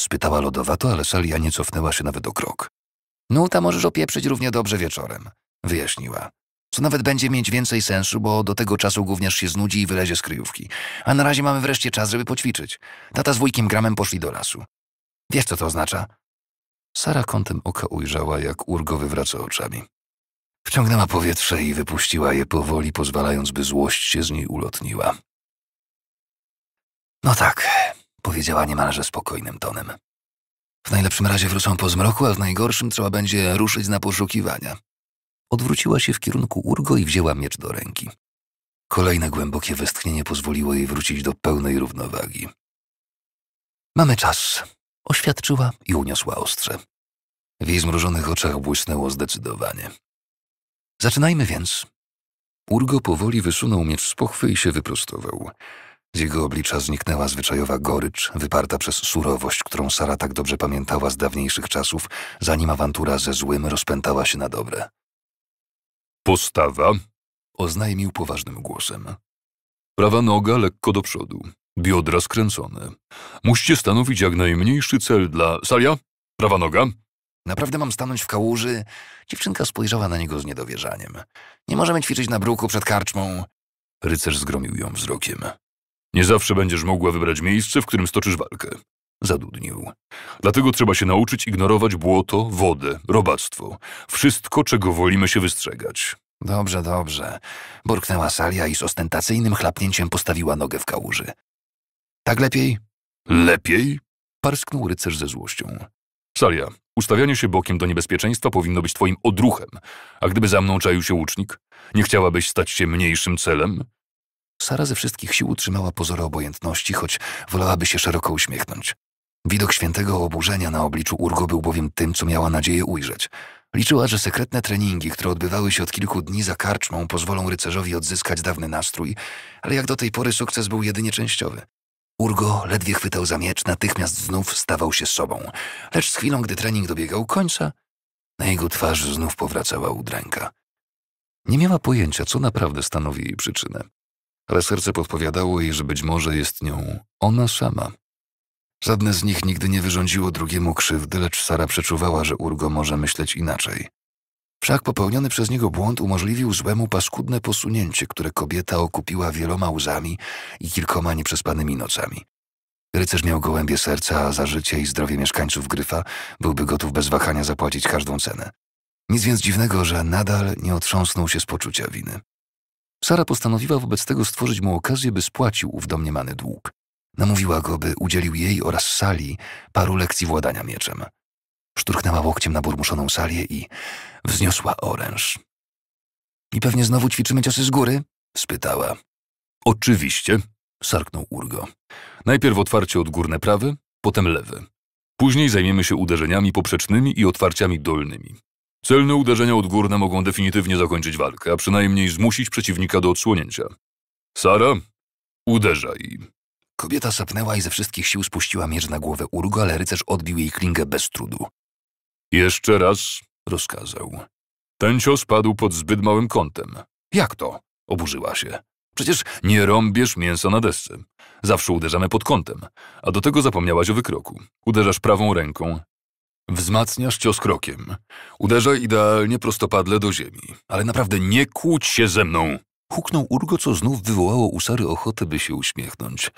spytała lodowato, ale Salia nie cofnęła się nawet o krok. No, ta możesz opieprzyć równie dobrze wieczorem, wyjaśniła. Co nawet będzie mieć więcej sensu, bo do tego czasu gówniarz się znudzi i wylezie z kryjówki. A na razie mamy wreszcie czas, żeby poćwiczyć. Tata z wujkiem Gramem poszli do lasu. Wiesz, co to oznacza? Sara kątem oka ujrzała, jak Urgo wywraca oczami. Wciągnęła powietrze i wypuściła je powoli, pozwalając, by złość się z niej ulotniła. No tak, powiedziała niemalże spokojnym tonem. W najlepszym razie wrócą po zmroku, a w najgorszym trzeba będzie ruszyć na poszukiwania. Odwróciła się w kierunku Urgo i wzięła miecz do ręki. Kolejne głębokie westchnienie pozwoliło jej wrócić do pełnej równowagi. Mamy czas, oświadczyła i uniosła ostrze. W jej zmrużonych oczach błysnęło zdecydowanie. Zaczynajmy więc. Urgo powoli wysunął miecz z pochwy i się wyprostował. Z jego oblicza zniknęła zwyczajowa gorycz, wyparta przez surowość, którą Sara tak dobrze pamiętała z dawniejszych czasów, zanim awantura ze złym rozpętała się na dobre. Postawa, oznajmił poważnym głosem. Prawa noga lekko do przodu, biodra skręcone. Musicie stanowić jak najmniejszy cel dla... Salia? Prawa noga? Naprawdę mam stanąć w kałuży? Dziewczynka spojrzała na niego z niedowierzaniem. Nie możemy ćwiczyć na bruku przed karczmą. Rycerz zgromił ją wzrokiem. Nie zawsze będziesz mogła wybrać miejsce, w którym stoczysz walkę. Zadudnił. Dlatego trzeba się nauczyć ignorować błoto, wodę, robactwo. Wszystko, czego wolimy się wystrzegać. Dobrze, dobrze. Burknęła Salia i z ostentacyjnym chlapnięciem postawiła nogę w kałuży. Tak lepiej? Lepiej? Parsknął rycerz ze złością. Salia, ustawianie się bokiem do niebezpieczeństwa powinno być twoim odruchem. A gdyby za mną czaił się łucznik? Nie chciałabyś stać się mniejszym celem? Sara ze wszystkich sił utrzymała pozory obojętności, choć wolałaby się szeroko uśmiechnąć. Widok świętego oburzenia na obliczu Urgo był bowiem tym, co miała nadzieję ujrzeć. Liczyła, że sekretne treningi, które odbywały się od kilku dni za karczmą, pozwolą rycerzowi odzyskać dawny nastrój, ale jak do tej pory sukces był jedynie częściowy. Urgo ledwie chwytał za miecz, natychmiast znów stawał się sobą. Lecz z chwilą, gdy trening dobiegał końca, na jego twarz znów powracała udręka. Nie miała pojęcia, co naprawdę stanowi jej przyczynę, ale serce podpowiadało jej, że być może jest nią ona sama. Żadne z nich nigdy nie wyrządziło drugiemu krzywdy, lecz Sara przeczuwała, że Urgo może myśleć inaczej. Wszak popełniony przez niego błąd umożliwił złemu paskudne posunięcie, które kobieta okupiła wieloma łzami i kilkoma nieprzespanymi nocami. Rycerz miał gołębie serca, a za życie i zdrowie mieszkańców Gryfa byłby gotów bez wahania zapłacić każdą cenę. Nic więc dziwnego, że nadal nie otrząsnął się z poczucia winy. Sara postanowiła wobec tego stworzyć mu okazję, by spłacił ów domniemany dług. Namówiła go, by udzielił jej oraz sali paru lekcji władania mieczem. Szturchnęła łokciem na burmuszoną salię i wzniosła oręż. I pewnie znowu ćwiczymy ciosy z góry? spytała. Oczywiście, sarknął Urgo. Najpierw otwarcie odgórne prawy, potem lewy. Później zajmiemy się uderzeniami poprzecznymi i otwarciami dolnymi. Celne uderzenia odgórne mogą definitywnie zakończyć walkę, a przynajmniej zmusić przeciwnika do odsłonięcia. Sara, uderzaj. Kobieta sapnęła i ze wszystkich sił spuściła miecz na głowę Urgo, ale rycerz odbił jej klingę bez trudu. Jeszcze raz, rozkazał. Ten cios padł pod zbyt małym kątem. Jak to? Oburzyła się. Przecież nie rąbiesz mięsa na desce. Zawsze uderzamy pod kątem, a do tego zapomniałaś o wykroku. Uderzasz prawą ręką, Wzmacniasz cios krokiem. Uderza idealnie prostopadle do ziemi. Ale naprawdę nie kłóć się ze mną! Huknął Urgo, co znów wywołało u Sary ochotę, by się uśmiechnąć.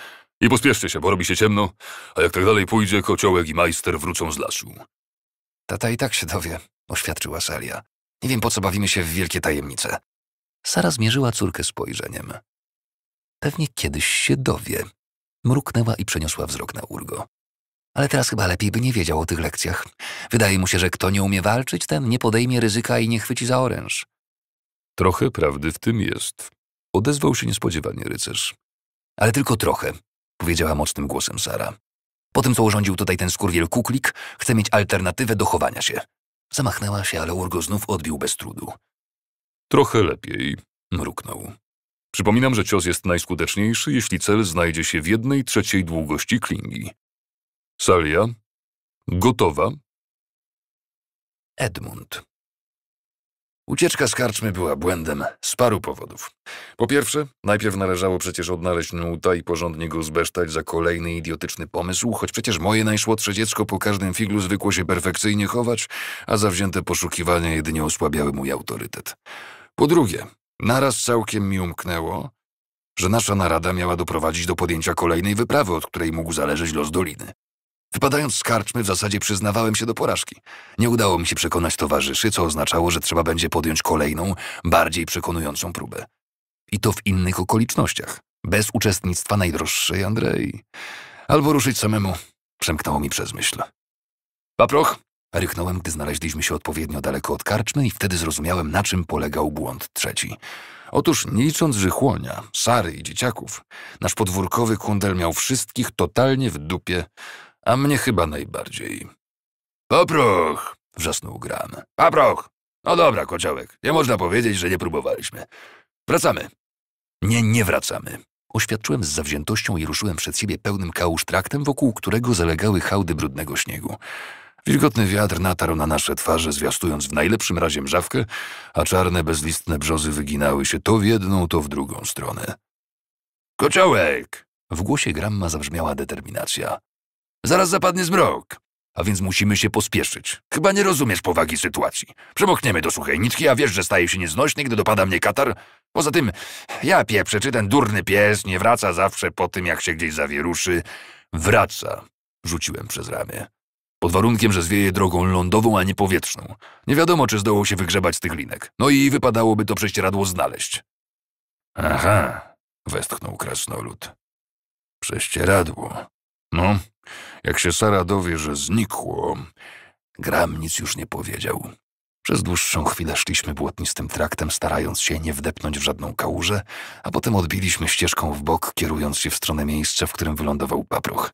I pospieszcie się, bo robi się ciemno, a jak tak dalej pójdzie, kociołek i majster wrócą z lasu. Tata i tak się dowie, oświadczyła Salia. Nie wiem, po co bawimy się w wielkie tajemnice. Sara zmierzyła córkę spojrzeniem. Pewnie kiedyś się dowie. Mruknęła i przeniosła wzrok na Urgo. Ale teraz chyba lepiej by nie wiedział o tych lekcjach. Wydaje mu się, że kto nie umie walczyć, ten nie podejmie ryzyka i nie chwyci za oręż. Trochę prawdy w tym jest. Odezwał się niespodziewanie rycerz. Ale tylko trochę, powiedziała mocnym głosem Sara. Po tym, co urządził tutaj ten skurwiel kuklik, chce mieć alternatywę do chowania się. Zamachnęła się, ale Urgo znów odbił bez trudu. Trochę lepiej, mruknął. Przypominam, że cios jest najskuteczniejszy, jeśli cel znajdzie się w jednej trzeciej długości klingi. Salia, gotowa? Edmund. Ucieczka z karczmy była błędem z paru powodów. Po pierwsze, najpierw należało przecież odnaleźć Nuta i porządnie go zbesztać za kolejny idiotyczny pomysł, choć przecież moje najsłodsze dziecko po każdym figlu zwykło się perfekcyjnie chować, a zawzięte poszukiwania jedynie osłabiały mój autorytet. Po drugie, naraz całkiem mi umknęło, że nasza narada miała doprowadzić do podjęcia kolejnej wyprawy, od której mógł zależeć los Doliny. Wypadając z karczmy, w zasadzie przyznawałem się do porażki. Nie udało mi się przekonać towarzyszy, co oznaczało, że trzeba będzie podjąć kolejną, bardziej przekonującą próbę. I to w innych okolicznościach. Bez uczestnictwa najdroższej Andrei. Albo ruszyć samemu. Przemknęło mi przez myśl. Paproch! Ryknąłem, gdy znaleźliśmy się odpowiednio daleko od karczmy i wtedy zrozumiałem, na czym polegał błąd trzeci. Otóż, nie licząc żychłonia, Sary i dzieciaków, nasz podwórkowy kundel miał wszystkich totalnie w dupie, a mnie chyba najbardziej. Poproch! wrzasnął Gram. Paproch! No dobra, kociołek, nie można powiedzieć, że nie próbowaliśmy. Wracamy. Nie, nie wracamy. Oświadczyłem z zawziętością i ruszyłem przed siebie pełnym kałuż traktem, wokół którego zalegały hałdy brudnego śniegu. Wilgotny wiatr natarł na nasze twarze, zwiastując w najlepszym razie mrzawkę, a czarne, bezlistne brzozy wyginały się to w jedną, to w drugą stronę. Kociołek! W głosie Gramma zabrzmiała determinacja. Zaraz zapadnie zmrok. A więc musimy się pospieszyć. Chyba nie rozumiesz powagi sytuacji. Przemokniemy do suchej nitki, a wiesz, że staje się nieznośny, gdy dopada mnie katar. Poza tym, ja pieprzę, czy ten durny pies nie wraca zawsze po tym, jak się gdzieś zawieruszy. Wraca, rzuciłem przez ramię. Pod warunkiem, że zwieje drogą lądową, a nie powietrzną. Nie wiadomo, czy zdołał się wygrzebać z tych linek. No i wypadałoby to prześcieradło znaleźć. Aha, westchnął krasnolud. Prześcieradło. No, jak się Sara dowie, że znikło, Gram nic już nie powiedział. Przez dłuższą chwilę szliśmy błotnistym traktem, starając się nie wdepnąć w żadną kałużę, a potem odbiliśmy ścieżką w bok, kierując się w stronę miejsca, w którym wylądował paproch.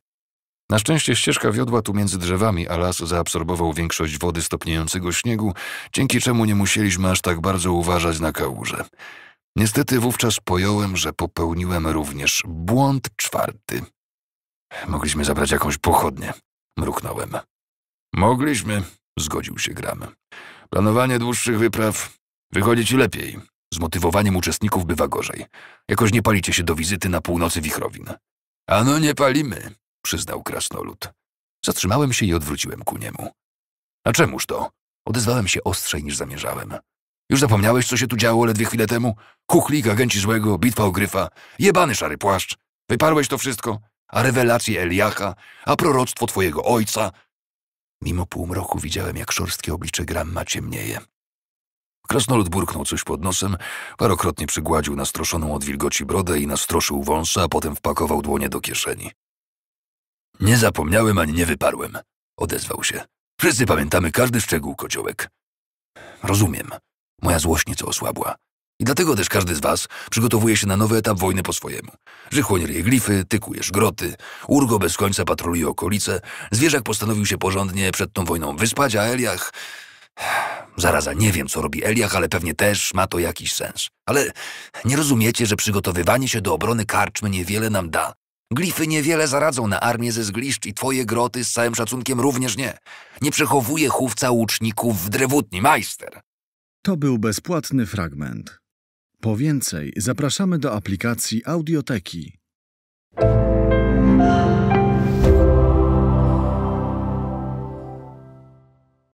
Na szczęście ścieżka wiodła tu między drzewami, a las zaabsorbował większość wody stopniejącego śniegu, dzięki czemu nie musieliśmy aż tak bardzo uważać na kałuże. Niestety wówczas pojąłem, że popełniłem również błąd czwarty. Mogliśmy zabrać jakąś pochodnię, mruknąłem. Mogliśmy, zgodził się Gram. Planowanie dłuższych wypraw wychodzi ci lepiej. Z motywowaniem uczestników bywa gorzej. Jakoś nie palicie się do wizyty na północy Wichrowin. Ano nie palimy, przyznał krasnolud. Zatrzymałem się i odwróciłem ku niemu. A czemuż to? Odezwałem się ostrzej niż zamierzałem. Już zapomniałeś, co się tu działo ledwie chwilę temu? Kuchlik, agenci złego, bitwa o gryfa, jebany szary płaszcz. Wyparłeś to wszystko? a rewelacje Eliacha, a proroctwo twojego ojca. Mimo półmroku widziałem, jak szorstkie oblicze Gramma ciemnieje. Krasnolud burknął coś pod nosem, parokrotnie przygładził nastroszoną od wilgoci brodę i nastroszył wąsa, a potem wpakował dłonie do kieszeni. Nie zapomniałem ani nie wyparłem, odezwał się. Wszyscy pamiętamy każdy szczegół, kociołek. Rozumiem. Moja złość nieco osłabła. I dlatego też każdy z was przygotowuje się na nowy etap wojny po swojemu. Żychłoń ryje glify, ty kujesz groty, Urgo bez końca patroluje okolice, Zwierzak postanowił się porządnie przed tą wojną wyspać, a Eliach... Zaraza, nie wiem, co robi Eliach, ale pewnie też ma to jakiś sens. Ale nie rozumiecie, że przygotowywanie się do obrony karczmy niewiele nam da. Glify niewiele zaradzą na armię ze zgliszcz i twoje groty z całym szacunkiem również nie. Nie przechowuje chówca łuczników w drewutni, majster. To był bezpłatny fragment. Po więcej zapraszamy do aplikacji Audioteki.